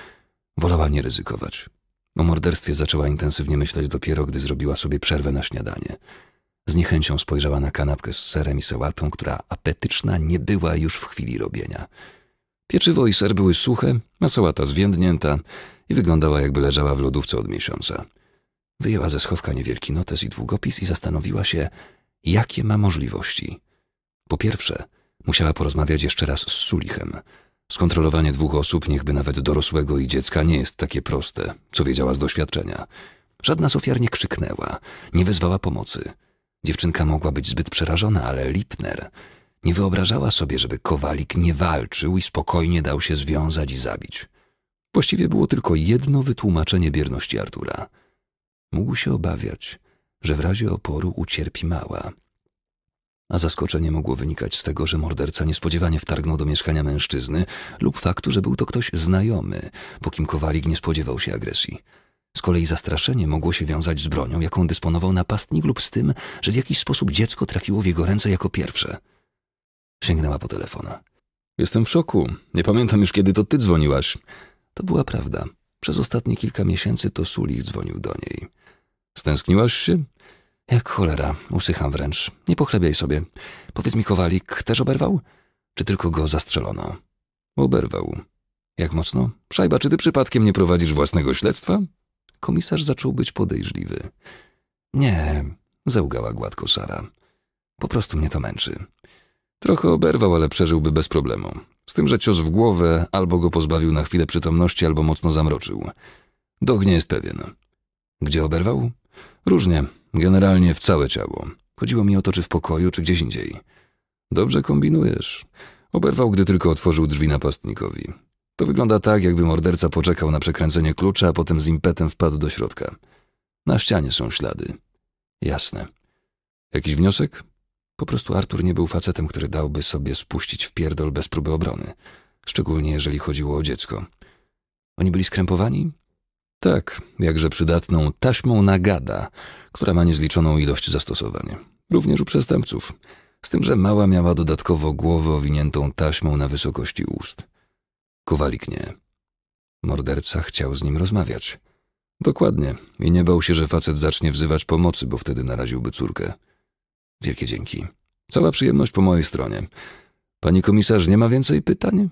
Wolała nie ryzykować. O morderstwie zaczęła intensywnie myśleć dopiero, gdy zrobiła sobie przerwę na śniadanie – z niechęcią spojrzała na kanapkę z serem i sałatą, która apetyczna nie była już w chwili robienia. Pieczywo i ser były suche, a sałata zwiędnięta i wyglądała jakby leżała w lodówce od miesiąca. Wyjęła ze schowka niewielki notes i długopis i zastanowiła się, jakie ma możliwości. Po pierwsze, musiała porozmawiać jeszcze raz z Sulichem. Skontrolowanie dwóch osób, niechby nawet dorosłego i dziecka, nie jest takie proste, co wiedziała z doświadczenia. Żadna z ofiar nie krzyknęła, nie wezwała pomocy – Dziewczynka mogła być zbyt przerażona, ale Lipner nie wyobrażała sobie, żeby Kowalik nie walczył i spokojnie dał się związać i zabić. Właściwie było tylko jedno wytłumaczenie bierności Artura. Mógł się obawiać, że w razie oporu ucierpi mała. A zaskoczenie mogło wynikać z tego, że morderca niespodziewanie wtargnął do mieszkania mężczyzny lub faktu, że był to ktoś znajomy, po kim Kowalik nie spodziewał się agresji. Z kolei zastraszenie mogło się wiązać z bronią, jaką dysponował napastnik lub z tym, że w jakiś sposób dziecko trafiło w jego ręce jako pierwsze. Sięgnęła po telefonie. Jestem w szoku. Nie pamiętam już, kiedy to ty dzwoniłaś. To była prawda. Przez ostatnie kilka miesięcy to Sulich dzwonił do niej. Stęskniłaś się? Jak cholera, usycham wręcz. Nie pochlebiaj sobie. Powiedz mi, Kowalik też oberwał? Czy tylko go zastrzelono? Oberwał. Jak mocno? Szajba, czy ty przypadkiem nie prowadzisz własnego śledztwa? komisarz zaczął być podejrzliwy. Nie, załgała gładko Sara. Po prostu mnie to męczy. Trochę oberwał, ale przeżyłby bez problemu. Z tym, że cios w głowę albo go pozbawił na chwilę przytomności, albo mocno zamroczył. Dog nie jest pewien. Gdzie oberwał? Różnie, generalnie w całe ciało. Chodziło mi o to, czy w pokoju, czy gdzieś indziej. Dobrze kombinujesz. Oberwał, gdy tylko otworzył drzwi napastnikowi. To wygląda tak, jakby morderca poczekał na przekręcenie klucza, a potem z impetem wpadł do środka. Na ścianie są ślady. Jasne. Jakiś wniosek? Po prostu Artur nie był facetem, który dałby sobie spuścić w pierdol bez próby obrony. Szczególnie jeżeli chodziło o dziecko. Oni byli skrępowani? Tak, jakże przydatną taśmą nagada, która ma niezliczoną ilość zastosowań. Również u przestępców. Z tym, że mała miała dodatkowo głowę owiniętą taśmą na wysokości ust. Kowalik nie. Morderca chciał z nim rozmawiać. Dokładnie. I nie bał się, że facet zacznie wzywać pomocy, bo wtedy naraziłby córkę. Wielkie dzięki. Cała przyjemność po mojej stronie. Pani komisarz, nie ma więcej pytań?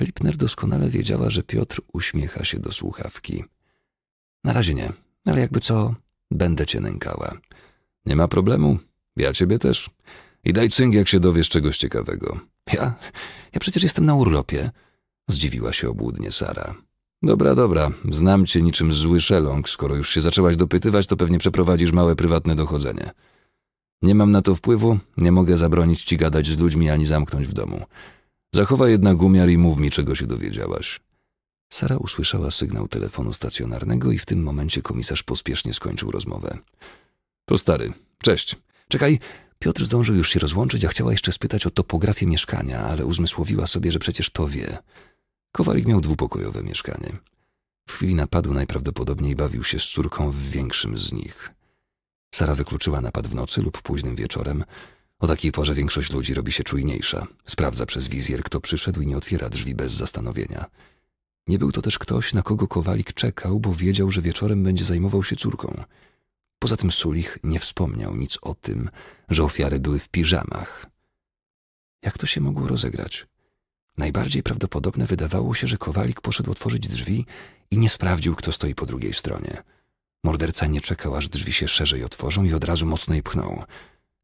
Lipner doskonale wiedziała, że Piotr uśmiecha się do słuchawki. Na razie nie, ale jakby co, będę cię nękała. Nie ma problemu, ja ciebie też. I daj cyng, jak się dowiesz czegoś ciekawego. Ja? Ja przecież jestem na urlopie. Zdziwiła się obłudnie Sara. Dobra, dobra, znam cię niczym zły szeląg. Skoro już się zaczęłaś dopytywać, to pewnie przeprowadzisz małe prywatne dochodzenie. Nie mam na to wpływu, nie mogę zabronić ci gadać z ludźmi ani zamknąć w domu. Zachowaj jednak umiar i mów mi, czego się dowiedziałaś. Sara usłyszała sygnał telefonu stacjonarnego i w tym momencie komisarz pospiesznie skończył rozmowę. To stary, cześć. Czekaj, Piotr zdążył już się rozłączyć, a chciała jeszcze spytać o topografię mieszkania, ale uzmysłowiła sobie, że przecież to wie. Kowalik miał dwupokojowe mieszkanie. W chwili napadu najprawdopodobniej bawił się z córką w większym z nich. Sara wykluczyła napad w nocy lub późnym wieczorem. O takiej porze większość ludzi robi się czujniejsza. Sprawdza przez wizjer, kto przyszedł i nie otwiera drzwi bez zastanowienia. Nie był to też ktoś, na kogo Kowalik czekał, bo wiedział, że wieczorem będzie zajmował się córką. Poza tym Sulich nie wspomniał nic o tym, że ofiary były w piżamach. Jak to się mogło rozegrać? Najbardziej prawdopodobne wydawało się, że Kowalik poszedł otworzyć drzwi i nie sprawdził, kto stoi po drugiej stronie. Morderca nie czekał, aż drzwi się szerzej otworzą i od razu mocno je pchnął.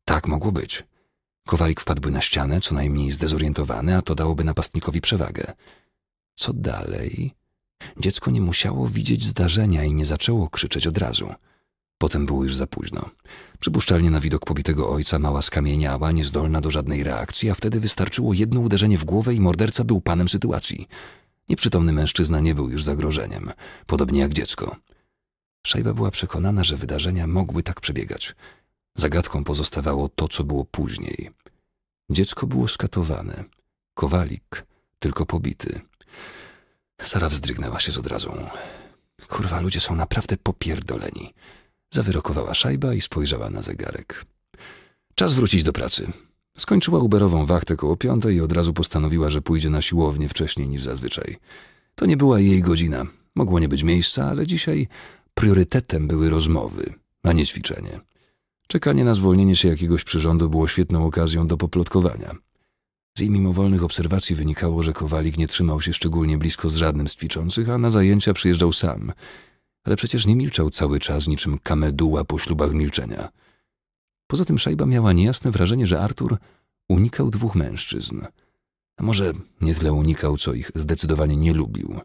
Tak mogło być. Kowalik wpadłby na ścianę, co najmniej zdezorientowany, a to dałoby napastnikowi przewagę. Co dalej? Dziecko nie musiało widzieć zdarzenia i nie zaczęło krzyczeć od razu – Potem było już za późno. Przypuszczalnie na widok pobitego ojca mała skamieniała, niezdolna do żadnej reakcji, a wtedy wystarczyło jedno uderzenie w głowę i morderca był panem sytuacji. Nieprzytomny mężczyzna nie był już zagrożeniem, podobnie jak dziecko. Szajba była przekonana, że wydarzenia mogły tak przebiegać. Zagadką pozostawało to, co było później. Dziecko było skatowane. Kowalik tylko pobity. Sara wzdrygnęła się z odrazą. Kurwa, ludzie są naprawdę popierdoleni. Zawyrokowała szajba i spojrzała na zegarek. Czas wrócić do pracy. Skończyła uberową wachtę koło piątej i od razu postanowiła, że pójdzie na siłownię wcześniej niż zazwyczaj. To nie była jej godzina. Mogło nie być miejsca, ale dzisiaj priorytetem były rozmowy, a nie ćwiczenie. Czekanie na zwolnienie się jakiegoś przyrządu było świetną okazją do poplotkowania. Z jej mimowolnych obserwacji wynikało, że Kowalik nie trzymał się szczególnie blisko z żadnym z ćwiczących, a na zajęcia przyjeżdżał sam – ale przecież nie milczał cały czas niczym kameduła po ślubach milczenia. Poza tym szajba miała niejasne wrażenie, że Artur unikał dwóch mężczyzn. A może nie tyle unikał, co ich zdecydowanie nie lubił,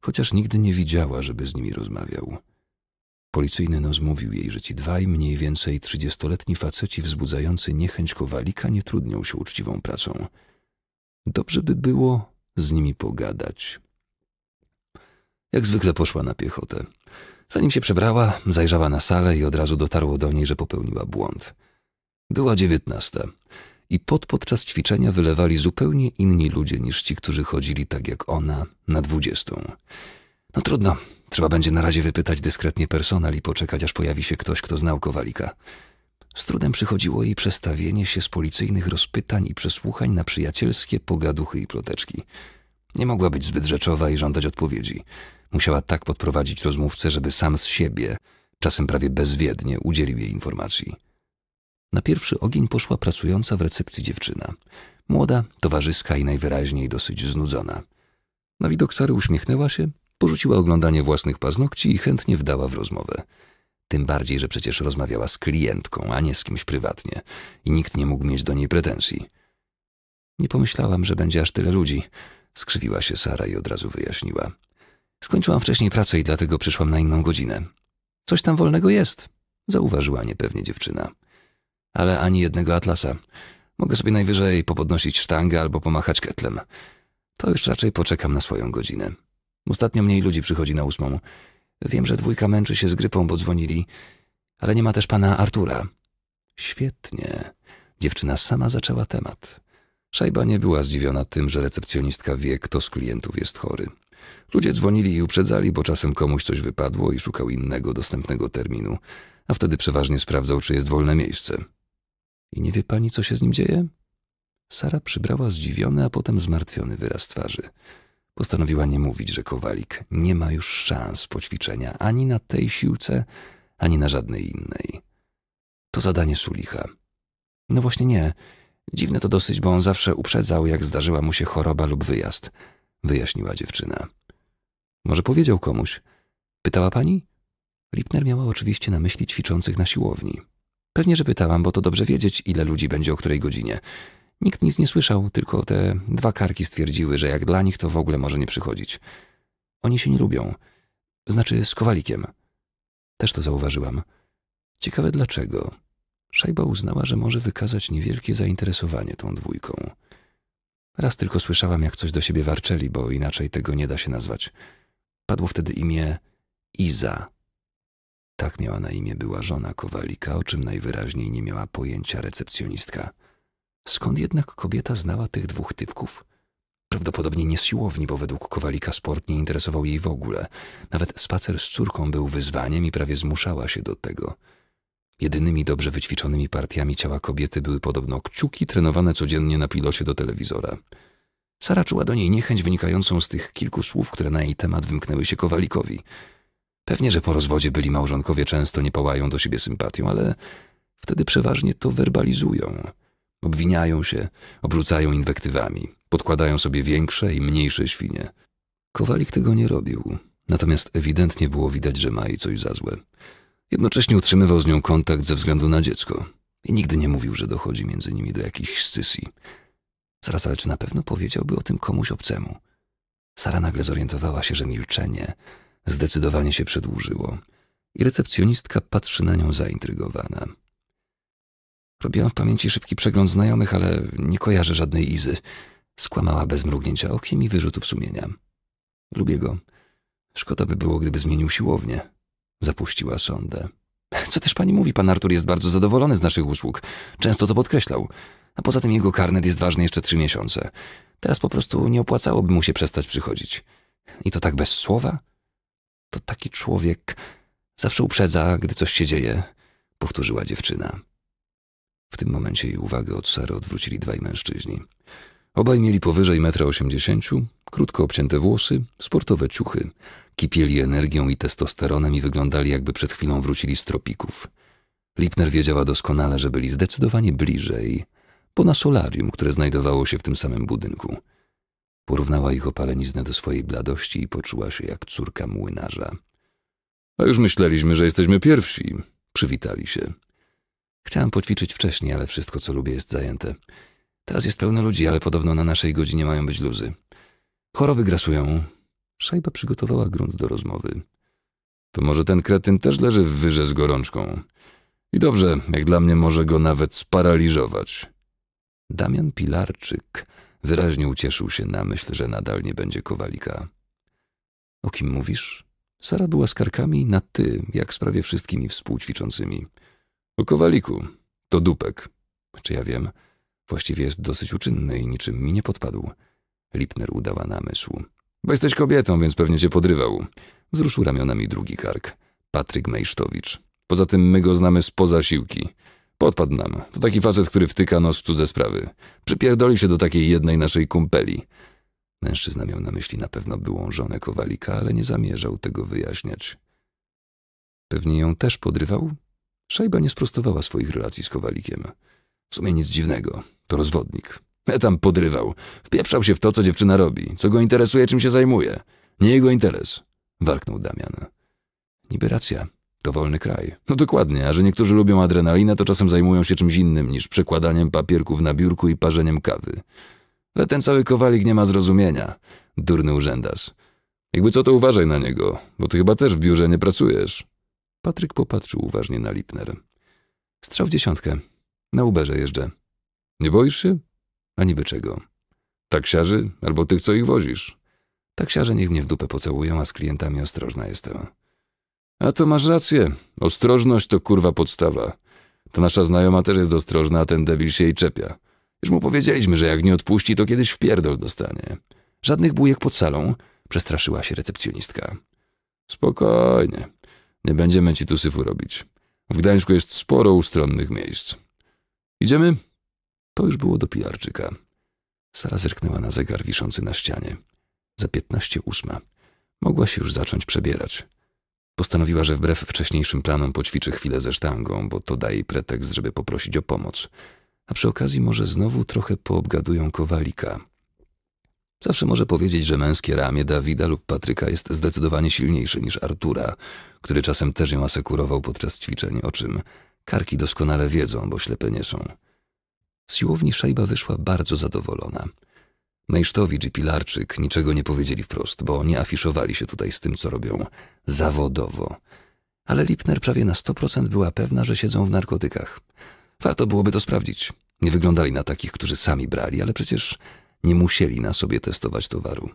chociaż nigdy nie widziała, żeby z nimi rozmawiał. Policyjny nos mówił jej, że ci dwaj mniej więcej trzydziestoletni faceci wzbudzający niechęć Kowalika nie trudnią się uczciwą pracą. Dobrze by było z nimi pogadać. Jak zwykle poszła na piechotę. Zanim się przebrała, zajrzała na salę i od razu dotarło do niej, że popełniła błąd. Była dziewiętnasta i pod podczas ćwiczenia wylewali zupełnie inni ludzie niż ci, którzy chodzili tak jak ona na dwudziestą. No trudno, trzeba będzie na razie wypytać dyskretnie personel i poczekać, aż pojawi się ktoś, kto znał Kowalika. Z trudem przychodziło jej przestawienie się z policyjnych rozpytań i przesłuchań na przyjacielskie pogaduchy i ploteczki. Nie mogła być zbyt rzeczowa i żądać odpowiedzi. Musiała tak podprowadzić rozmówcę, żeby sam z siebie, czasem prawie bezwiednie, udzielił jej informacji. Na pierwszy ogień poszła pracująca w recepcji dziewczyna. Młoda, towarzyska i najwyraźniej dosyć znudzona. Na widok Sary uśmiechnęła się, porzuciła oglądanie własnych paznokci i chętnie wdała w rozmowę. Tym bardziej, że przecież rozmawiała z klientką, a nie z kimś prywatnie i nikt nie mógł mieć do niej pretensji. Nie pomyślałam, że będzie aż tyle ludzi, skrzywiła się Sara i od razu wyjaśniła. Skończyłam wcześniej pracę i dlatego przyszłam na inną godzinę. Coś tam wolnego jest, zauważyła niepewnie dziewczyna. Ale ani jednego atlasa. Mogę sobie najwyżej popodnosić sztangę albo pomachać ketlem. To już raczej poczekam na swoją godzinę. Ostatnio mniej ludzi przychodzi na ósmą. Wiem, że dwójka męczy się z grypą, bo dzwonili, ale nie ma też pana Artura. Świetnie. Dziewczyna sama zaczęła temat. Szajba nie była zdziwiona tym, że recepcjonistka wie, kto z klientów jest chory. Ludzie dzwonili i uprzedzali, bo czasem komuś coś wypadło i szukał innego dostępnego terminu, a wtedy przeważnie sprawdzał, czy jest wolne miejsce. I nie wie pani, co się z nim dzieje? Sara przybrała zdziwiony, a potem zmartwiony wyraz twarzy. Postanowiła nie mówić, że Kowalik nie ma już szans poćwiczenia ani na tej siłce, ani na żadnej innej. To zadanie Sulicha. No właśnie nie. Dziwne to dosyć, bo on zawsze uprzedzał, jak zdarzyła mu się choroba lub wyjazd – wyjaśniła dziewczyna. Może powiedział komuś. Pytała pani? Lipner miała oczywiście na myśli ćwiczących na siłowni. Pewnie, że pytałam, bo to dobrze wiedzieć, ile ludzi będzie o której godzinie. Nikt nic nie słyszał, tylko te dwa karki stwierdziły, że jak dla nich to w ogóle może nie przychodzić. Oni się nie lubią. Znaczy z kowalikiem. Też to zauważyłam. Ciekawe dlaczego. Szajba uznała, że może wykazać niewielkie zainteresowanie tą dwójką. Raz tylko słyszałam, jak coś do siebie warczeli, bo inaczej tego nie da się nazwać. Padło wtedy imię Iza. Tak miała na imię była żona Kowalika, o czym najwyraźniej nie miała pojęcia recepcjonistka. Skąd jednak kobieta znała tych dwóch typków? Prawdopodobnie nie z siłowni, bo według Kowalika sport nie interesował jej w ogóle. Nawet spacer z córką był wyzwaniem i prawie zmuszała się do tego – Jedynymi dobrze wyćwiczonymi partiami ciała kobiety były podobno kciuki trenowane codziennie na pilocie do telewizora. Sara czuła do niej niechęć wynikającą z tych kilku słów, które na jej temat wymknęły się Kowalikowi. Pewnie, że po rozwodzie byli małżonkowie często nie pałają do siebie sympatią, ale wtedy przeważnie to werbalizują. Obwiniają się, obrzucają inwektywami, podkładają sobie większe i mniejsze świnie. Kowalik tego nie robił, natomiast ewidentnie było widać, że ma jej coś za złe. Jednocześnie utrzymywał z nią kontakt ze względu na dziecko i nigdy nie mówił, że dochodzi między nimi do jakichś scysji. Zaraz, ale czy na pewno powiedziałby o tym komuś obcemu? Sara nagle zorientowała się, że milczenie zdecydowanie się przedłużyło i recepcjonistka patrzy na nią zaintrygowana. Robiłam w pamięci szybki przegląd znajomych, ale nie kojarzę żadnej Izy. Skłamała bez mrugnięcia okiem i wyrzutów sumienia. Lubię go. Szkoda by było, gdyby zmienił siłownię. Zapuściła sondę. Co też pani mówi, pan Artur jest bardzo zadowolony z naszych usług. Często to podkreślał. A poza tym jego karnet jest ważny jeszcze trzy miesiące. Teraz po prostu nie opłacałoby mu się przestać przychodzić. I to tak bez słowa? To taki człowiek zawsze uprzedza, gdy coś się dzieje, powtórzyła dziewczyna. W tym momencie jej uwagę od Sary odwrócili dwaj mężczyźni. Obaj mieli powyżej metra osiemdziesięciu, krótko obcięte włosy, sportowe ciuchy, Kipieli energią i testosteronem i wyglądali jakby przed chwilą wrócili z tropików. Lipner wiedziała doskonale, że byli zdecydowanie bliżej, po solarium, które znajdowało się w tym samym budynku. Porównała ich opaleniznę do swojej bladości i poczuła się jak córka młynarza. A już myśleliśmy, że jesteśmy pierwsi. Przywitali się. Chciałam poćwiczyć wcześniej, ale wszystko, co lubię, jest zajęte. Teraz jest pełno ludzi, ale podobno na naszej godzinie mają być luzy. Choroby grasują, Szajba przygotowała grunt do rozmowy. To może ten kretyn też leży w wyrze z gorączką. I dobrze, jak dla mnie może go nawet sparaliżować. Damian Pilarczyk wyraźnie ucieszył się na myśl, że nadal nie będzie Kowalika. O kim mówisz? Sara była z karkami na ty, jak z prawie wszystkimi współćwiczącymi. O Kowaliku. To dupek. Czy ja wiem? Właściwie jest dosyć uczynny i niczym mi nie podpadł. Lipner udała namysł. Bo jesteś kobietą, więc pewnie cię podrywał. Wzruszył ramionami drugi kark. Patryk Mejsztowicz. Poza tym my go znamy spoza siłki. Podpadł nam. To taki facet, który wtyka nos w cudze sprawy. Przypierdolił się do takiej jednej naszej kumpeli. Mężczyzna miał na myśli na pewno byłą żonę Kowalika, ale nie zamierzał tego wyjaśniać. Pewnie ją też podrywał? Szajba nie sprostowała swoich relacji z Kowalikiem. W sumie nic dziwnego. To rozwodnik. Ja tam podrywał. Wpieprzał się w to, co dziewczyna robi, co go interesuje, czym się zajmuje. Nie jego interes, warknął Damian. Niby racja. To wolny kraj. No dokładnie, a że niektórzy lubią adrenalinę, to czasem zajmują się czymś innym niż przekładaniem papierków na biurku i parzeniem kawy. Ale ten cały kowalik nie ma zrozumienia. Durny urzędarz. Jakby co, to uważaj na niego, bo ty chyba też w biurze nie pracujesz. Patryk popatrzył uważnie na Lipner. Strzał w dziesiątkę. Na Uberze jeżdżę. Nie boisz się? A niby czego? Taksiarzy albo tych, co ich wozisz. Taksiarze niech mnie w dupę pocałują, a z klientami ostrożna jestem. A to masz rację. Ostrożność to kurwa podstawa. Ta nasza znajoma też jest ostrożna, a ten debil się jej czepia. Już mu powiedzieliśmy, że jak nie odpuści, to kiedyś w pierdol dostanie. Żadnych bujek pod salą, przestraszyła się recepcjonistka. Spokojnie. Nie będziemy ci tu syfu robić. W Gdańsku jest sporo ustronnych miejsc. Idziemy? To już było do pijarczyka. Sara zerknęła na zegar wiszący na ścianie. Za piętnaście ósma. Mogła się już zacząć przebierać. Postanowiła, że wbrew wcześniejszym planom poćwiczy chwilę ze sztangą, bo to daje jej pretekst, żeby poprosić o pomoc. A przy okazji może znowu trochę poobgadują Kowalika. Zawsze może powiedzieć, że męskie ramię Dawida lub Patryka jest zdecydowanie silniejsze niż Artura, który czasem też ją asekurował podczas ćwiczeń, o czym karki doskonale wiedzą, bo ślepe nie są. Z siłowni Szajba wyszła bardzo zadowolona. Mejsztowicz i Pilarczyk niczego nie powiedzieli wprost, bo nie afiszowali się tutaj z tym, co robią zawodowo. Ale Lipner prawie na 100% była pewna, że siedzą w narkotykach. Warto byłoby to sprawdzić. Nie wyglądali na takich, którzy sami brali, ale przecież nie musieli na sobie testować towaru.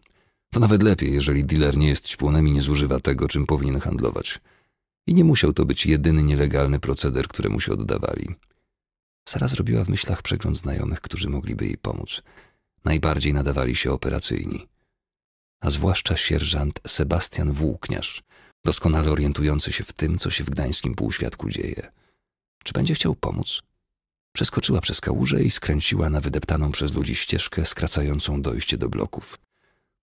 To nawet lepiej, jeżeli dealer nie jest śpłonem i nie zużywa tego, czym powinien handlować. I nie musiał to być jedyny nielegalny proceder, któremu się oddawali. Sara zrobiła w myślach przegląd znajomych, którzy mogliby jej pomóc. Najbardziej nadawali się operacyjni. A zwłaszcza sierżant Sebastian Włókniarz, doskonale orientujący się w tym, co się w gdańskim półświatku dzieje. Czy będzie chciał pomóc? Przeskoczyła przez kałużę i skręciła na wydeptaną przez ludzi ścieżkę skracającą dojście do bloków.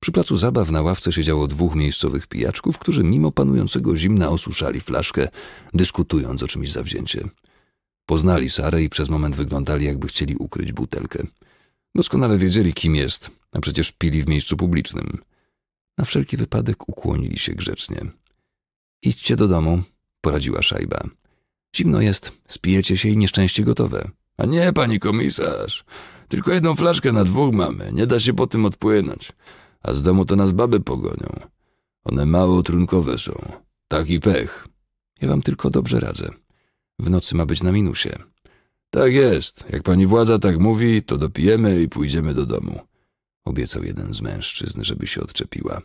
Przy placu zabaw na ławce siedziało dwóch miejscowych pijaczków, którzy mimo panującego zimna osuszali flaszkę, dyskutując o czymś zawzięcie. Poznali Sarę i przez moment wyglądali, jakby chcieli ukryć butelkę. Doskonale wiedzieli, kim jest, a przecież pili w miejscu publicznym. Na wszelki wypadek ukłonili się grzecznie. Idźcie do domu, poradziła szajba. Zimno jest, spijecie się i nieszczęście gotowe. A nie, pani komisarz. Tylko jedną flaszkę na dwóch mamy, nie da się po tym odpłynąć. A z domu to nas baby pogonią. One mało trunkowe są. Taki pech. Ja wam tylko dobrze radzę. W nocy ma być na minusie. Tak jest. Jak pani władza tak mówi, to dopijemy i pójdziemy do domu. Obiecał jeden z mężczyzn, żeby się odczepiła.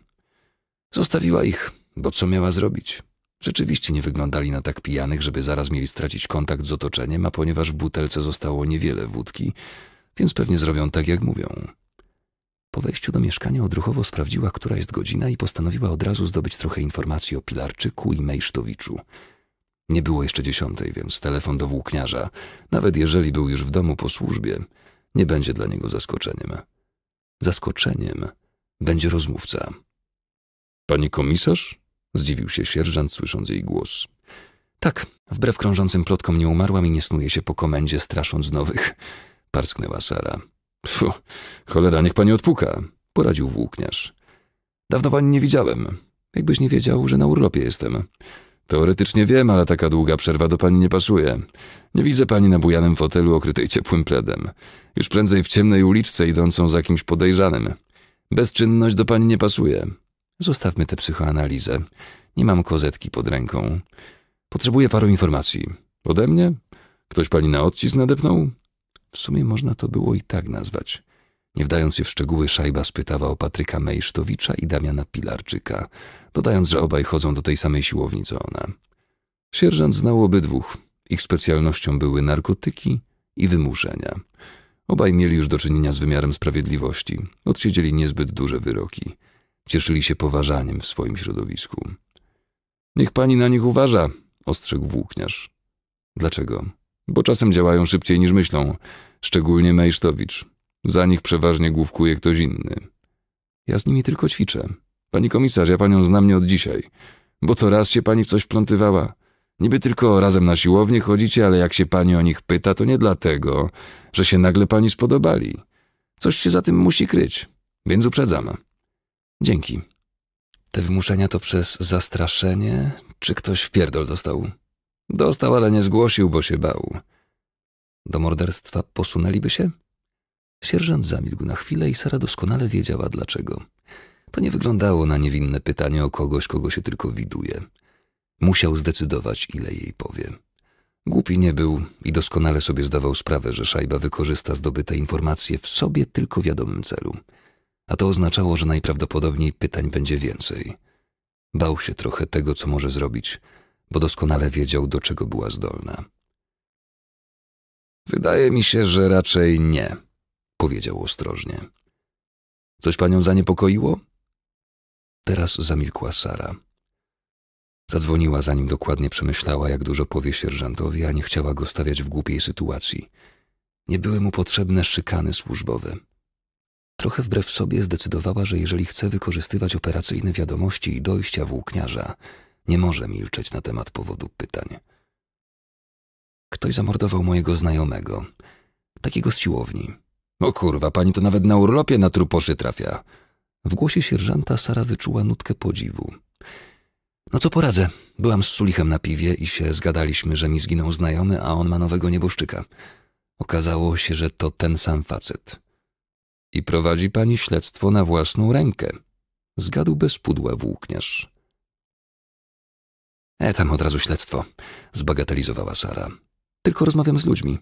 Zostawiła ich, bo co miała zrobić? Rzeczywiście nie wyglądali na tak pijanych, żeby zaraz mieli stracić kontakt z otoczeniem, a ponieważ w butelce zostało niewiele wódki, więc pewnie zrobią tak, jak mówią. Po wejściu do mieszkania odruchowo sprawdziła, która jest godzina i postanowiła od razu zdobyć trochę informacji o Pilarczyku i Mejsztowiczu – nie było jeszcze dziesiątej, więc telefon do włókniarza, nawet jeżeli był już w domu po służbie, nie będzie dla niego zaskoczeniem. Zaskoczeniem będzie rozmówca. Pani komisarz? Zdziwił się sierżant, słysząc jej głos. Tak, wbrew krążącym plotkom nie umarłam i nie snuje się po komendzie, strasząc nowych. Parsknęła Sara. Pfu, cholera, niech pani odpuka, poradził włókniarz. Dawno pani nie widziałem. Jakbyś nie wiedział, że na urlopie jestem. Teoretycznie wiem, ale taka długa przerwa do pani nie pasuje. Nie widzę pani na bujanym fotelu okrytej ciepłym pledem. Już prędzej w ciemnej uliczce idącą za kimś podejrzanym. Bezczynność do pani nie pasuje. Zostawmy tę psychoanalizę. Nie mam kozetki pod ręką. Potrzebuję paru informacji. Ode mnie? Ktoś pani na odcisk nadepnął? W sumie można to było i tak nazwać. Nie wdając się w szczegóły, Szajba spytała o Patryka Mejsztowicza i Damiana Pilarczyka, dodając, że obaj chodzą do tej samej siłowni co ona. Sierżant znał obydwóch. Ich specjalnością były narkotyki i wymuszenia. Obaj mieli już do czynienia z wymiarem sprawiedliwości. Odsiedzieli niezbyt duże wyroki. Cieszyli się poważaniem w swoim środowisku. Niech pani na nich uważa, ostrzegł włókniarz. Dlaczego? Bo czasem działają szybciej niż myślą, szczególnie Mejsztowicz. Za nich przeważnie główkuje ktoś inny. Ja z nimi tylko ćwiczę. Pani komisarz, ja panią znam nie od dzisiaj. Bo to raz się pani w coś wplątywała. Niby tylko razem na siłownię chodzicie, ale jak się pani o nich pyta, to nie dlatego, że się nagle pani spodobali. Coś się za tym musi kryć, więc uprzedzam. Dzięki. Te wymuszenia to przez zastraszenie, czy ktoś w pierdol dostał? Dostał, ale nie zgłosił, bo się bał. Do morderstwa posunęliby się? Sierżant zamilkł na chwilę i Sara doskonale wiedziała dlaczego. To nie wyglądało na niewinne pytanie o kogoś, kogo się tylko widuje. Musiał zdecydować, ile jej powie. Głupi nie był i doskonale sobie zdawał sprawę, że szajba wykorzysta zdobyte informacje w sobie tylko wiadomym celu. A to oznaczało, że najprawdopodobniej pytań będzie więcej. Bał się trochę tego, co może zrobić, bo doskonale wiedział, do czego była zdolna. Wydaje mi się, że raczej nie, powiedział ostrożnie. Coś panią zaniepokoiło? Teraz zamilkła Sara. Zadzwoniła, zanim dokładnie przemyślała, jak dużo powie sierżantowi, a nie chciała go stawiać w głupiej sytuacji. Nie były mu potrzebne szykany służbowe. Trochę wbrew sobie zdecydowała, że jeżeli chce wykorzystywać operacyjne wiadomości i dojścia włókniarza, nie może milczeć na temat powodu pytań. Ktoś zamordował mojego znajomego, takiego z siłowni. O kurwa, pani to nawet na urlopie na truposzy trafia. W głosie sierżanta Sara wyczuła nutkę podziwu. No co poradzę? Byłam z Sulichem na piwie i się zgadaliśmy, że mi zginął znajomy, a on ma nowego nieboszczyka. Okazało się, że to ten sam facet. I prowadzi pani śledztwo na własną rękę. Zgadł bez pudła włókniarz. E, tam od razu śledztwo, zbagatelizowała Sara. Tylko rozmawiam z ludźmi.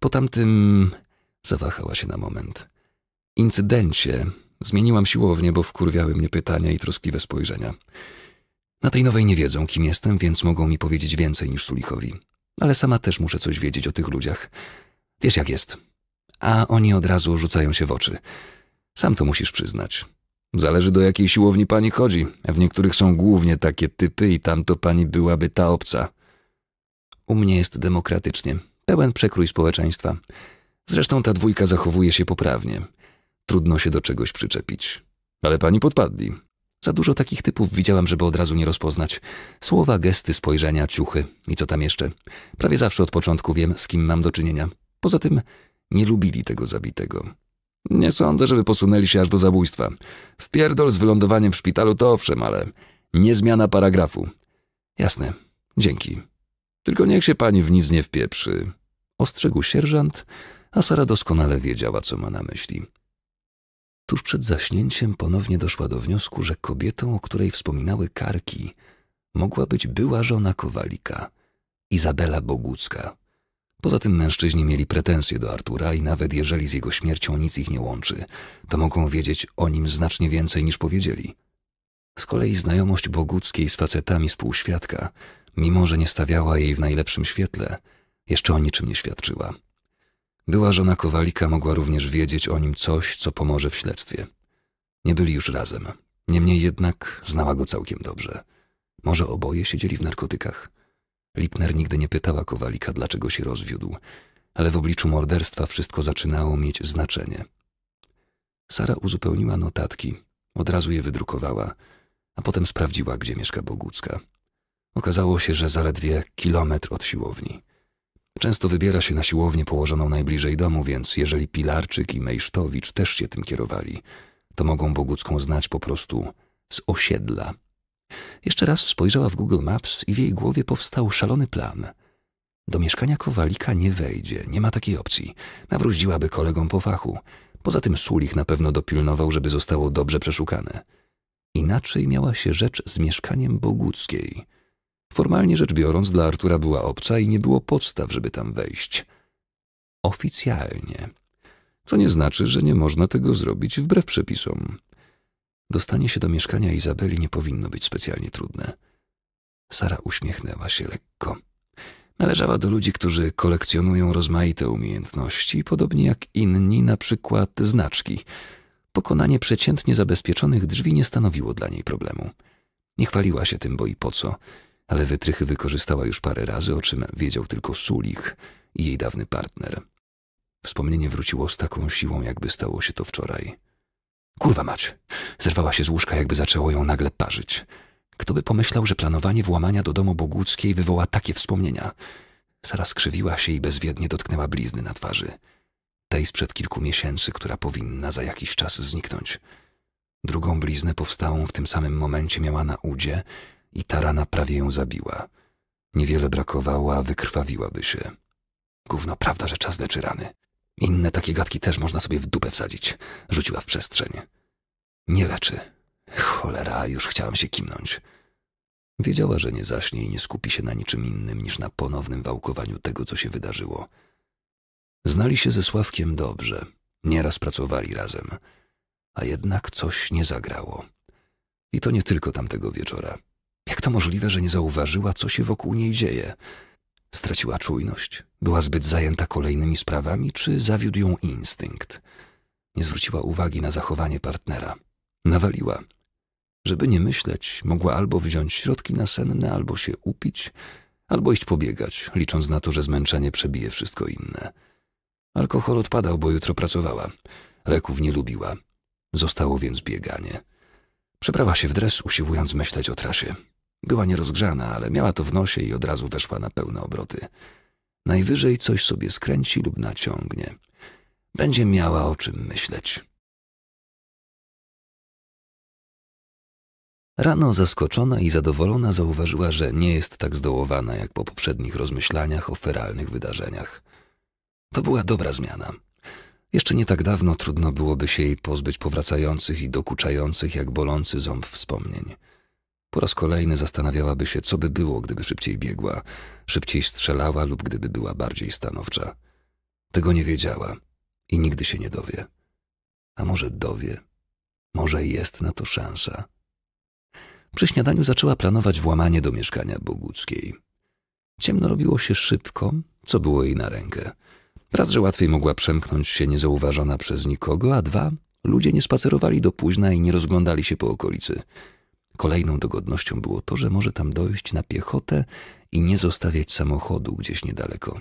Po tamtym Zawahała się na moment. Incydencie zmieniłam siłownie, bo wkurwiały mnie pytania i troskliwe spojrzenia. Na tej nowej nie wiedzą, kim jestem, więc mogą mi powiedzieć więcej niż Sulichowi. Ale sama też muszę coś wiedzieć o tych ludziach. Wiesz jak jest. A oni od razu rzucają się w oczy. Sam to musisz przyznać. Zależy do jakiej siłowni pani chodzi. W niektórych są głównie takie typy i tamto pani byłaby ta obca. U mnie jest demokratycznie, pełen przekrój społeczeństwa. Zresztą ta dwójka zachowuje się poprawnie. Trudno się do czegoś przyczepić. Ale pani podpadli. Za dużo takich typów widziałam, żeby od razu nie rozpoznać. Słowa, gesty, spojrzenia, ciuchy i co tam jeszcze. Prawie zawsze od początku wiem, z kim mam do czynienia. Poza tym nie lubili tego zabitego. Nie sądzę, żeby posunęli się aż do zabójstwa. Wpierdol z wylądowaniem w szpitalu to owszem, ale nie zmiana paragrafu. Jasne, dzięki. Tylko niech się pani w nic nie wpieprzy. Ostrzegł sierżant, a Sara doskonale wiedziała, co ma na myśli. Tuż przed zaśnięciem ponownie doszła do wniosku, że kobietą, o której wspominały karki, mogła być była żona Kowalika, Izabela Bogucka. Poza tym mężczyźni mieli pretensje do Artura i nawet jeżeli z jego śmiercią nic ich nie łączy, to mogą wiedzieć o nim znacznie więcej niż powiedzieli. Z kolei znajomość Boguckiej z facetami współświadka, mimo że nie stawiała jej w najlepszym świetle, jeszcze o niczym nie świadczyła. Była żona Kowalika mogła również wiedzieć o nim coś, co pomoże w śledztwie. Nie byli już razem. Niemniej jednak znała go całkiem dobrze. Może oboje siedzieli w narkotykach. Lipner nigdy nie pytała Kowalika, dlaczego się rozwiódł, ale w obliczu morderstwa wszystko zaczynało mieć znaczenie. Sara uzupełniła notatki, od razu je wydrukowała, a potem sprawdziła, gdzie mieszka Bogucka. Okazało się, że zaledwie kilometr od siłowni. Często wybiera się na siłownię położoną najbliżej domu, więc jeżeli Pilarczyk i Mejsztowicz też się tym kierowali, to mogą Bogucką znać po prostu z osiedla. Jeszcze raz spojrzała w Google Maps i w jej głowie powstał szalony plan. Do mieszkania Kowalika nie wejdzie, nie ma takiej opcji. Nawróździłaby kolegom po fachu. Poza tym Sulich na pewno dopilnował, żeby zostało dobrze przeszukane. Inaczej miała się rzecz z mieszkaniem Boguckiej. Formalnie rzecz biorąc, dla Artura była obca i nie było podstaw, żeby tam wejść. Oficjalnie. Co nie znaczy, że nie można tego zrobić wbrew przepisom. Dostanie się do mieszkania Izabeli nie powinno być specjalnie trudne. Sara uśmiechnęła się lekko. Należała do ludzi, którzy kolekcjonują rozmaite umiejętności, podobnie jak inni, na przykład znaczki. Pokonanie przeciętnie zabezpieczonych drzwi nie stanowiło dla niej problemu. Nie chwaliła się tym, bo i po co ale wytrychy wykorzystała już parę razy, o czym wiedział tylko Sulich i jej dawny partner. Wspomnienie wróciło z taką siłą, jakby stało się to wczoraj. Kurwa mać! Zerwała się z łóżka, jakby zaczęło ją nagle parzyć. Kto by pomyślał, że planowanie włamania do domu Boguckiej wywoła takie wspomnienia? Sara skrzywiła się i bezwiednie dotknęła blizny na twarzy. Tej sprzed kilku miesięcy, która powinna za jakiś czas zniknąć. Drugą bliznę powstałą w tym samym momencie miała na udzie i ta rana prawie ją zabiła. Niewiele brakowało, a wykrwawiłaby się. Gówno prawda, że czas leczy rany. Inne takie gadki też można sobie w dupę wsadzić, rzuciła w przestrzeń. Nie leczy. Cholera, już chciałam się kimnąć. Wiedziała, że nie zaśnie i nie skupi się na niczym innym niż na ponownym wałkowaniu tego, co się wydarzyło. Znali się ze Sławkiem dobrze, nieraz pracowali razem, a jednak coś nie zagrało. I to nie tylko tamtego wieczora. Jak to możliwe, że nie zauważyła, co się wokół niej dzieje? Straciła czujność? Była zbyt zajęta kolejnymi sprawami, czy zawiódł ją instynkt? Nie zwróciła uwagi na zachowanie partnera. Nawaliła. Żeby nie myśleć, mogła albo wziąć środki nasenne, albo się upić, albo iść pobiegać, licząc na to, że zmęczenie przebije wszystko inne. Alkohol odpadał, bo jutro pracowała. Leków nie lubiła. Zostało więc bieganie. Przebrała się w dres, usiłując myśleć o trasie. Była nierozgrzana, ale miała to w nosie i od razu weszła na pełne obroty. Najwyżej coś sobie skręci lub naciągnie. Będzie miała o czym myśleć. Rano zaskoczona i zadowolona zauważyła, że nie jest tak zdołowana jak po poprzednich rozmyślaniach o feralnych wydarzeniach. To była dobra zmiana. Jeszcze nie tak dawno trudno byłoby się jej pozbyć powracających i dokuczających jak bolący ząb wspomnień. Po raz kolejny zastanawiałaby się, co by było, gdyby szybciej biegła, szybciej strzelała lub gdyby była bardziej stanowcza. Tego nie wiedziała i nigdy się nie dowie. A może dowie? Może jest na to szansa. Przy śniadaniu zaczęła planować włamanie do mieszkania Boguckiej. Ciemno robiło się szybko, co było jej na rękę. Raz, że łatwiej mogła przemknąć się niezauważona przez nikogo, a dwa, ludzie nie spacerowali do późna i nie rozglądali się po okolicy – Kolejną dogodnością było to, że może tam dojść na piechotę i nie zostawiać samochodu gdzieś niedaleko.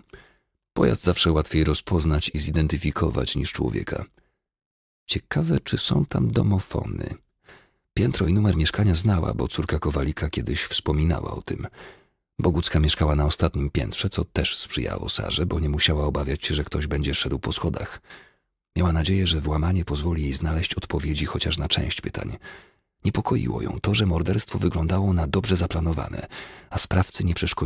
Pojazd zawsze łatwiej rozpoznać i zidentyfikować niż człowieka. Ciekawe, czy są tam domofony. Piętro i numer mieszkania znała, bo córka Kowalika kiedyś wspominała o tym. Bogucka mieszkała na ostatnim piętrze, co też sprzyjało Sarze, bo nie musiała obawiać się, że ktoś będzie szedł po schodach. Miała nadzieję, że włamanie pozwoli jej znaleźć odpowiedzi chociaż na część pytań. Niepokoiło ją to, że morderstwo wyglądało na dobrze zaplanowane, a sprawcy nie przeszkodzi.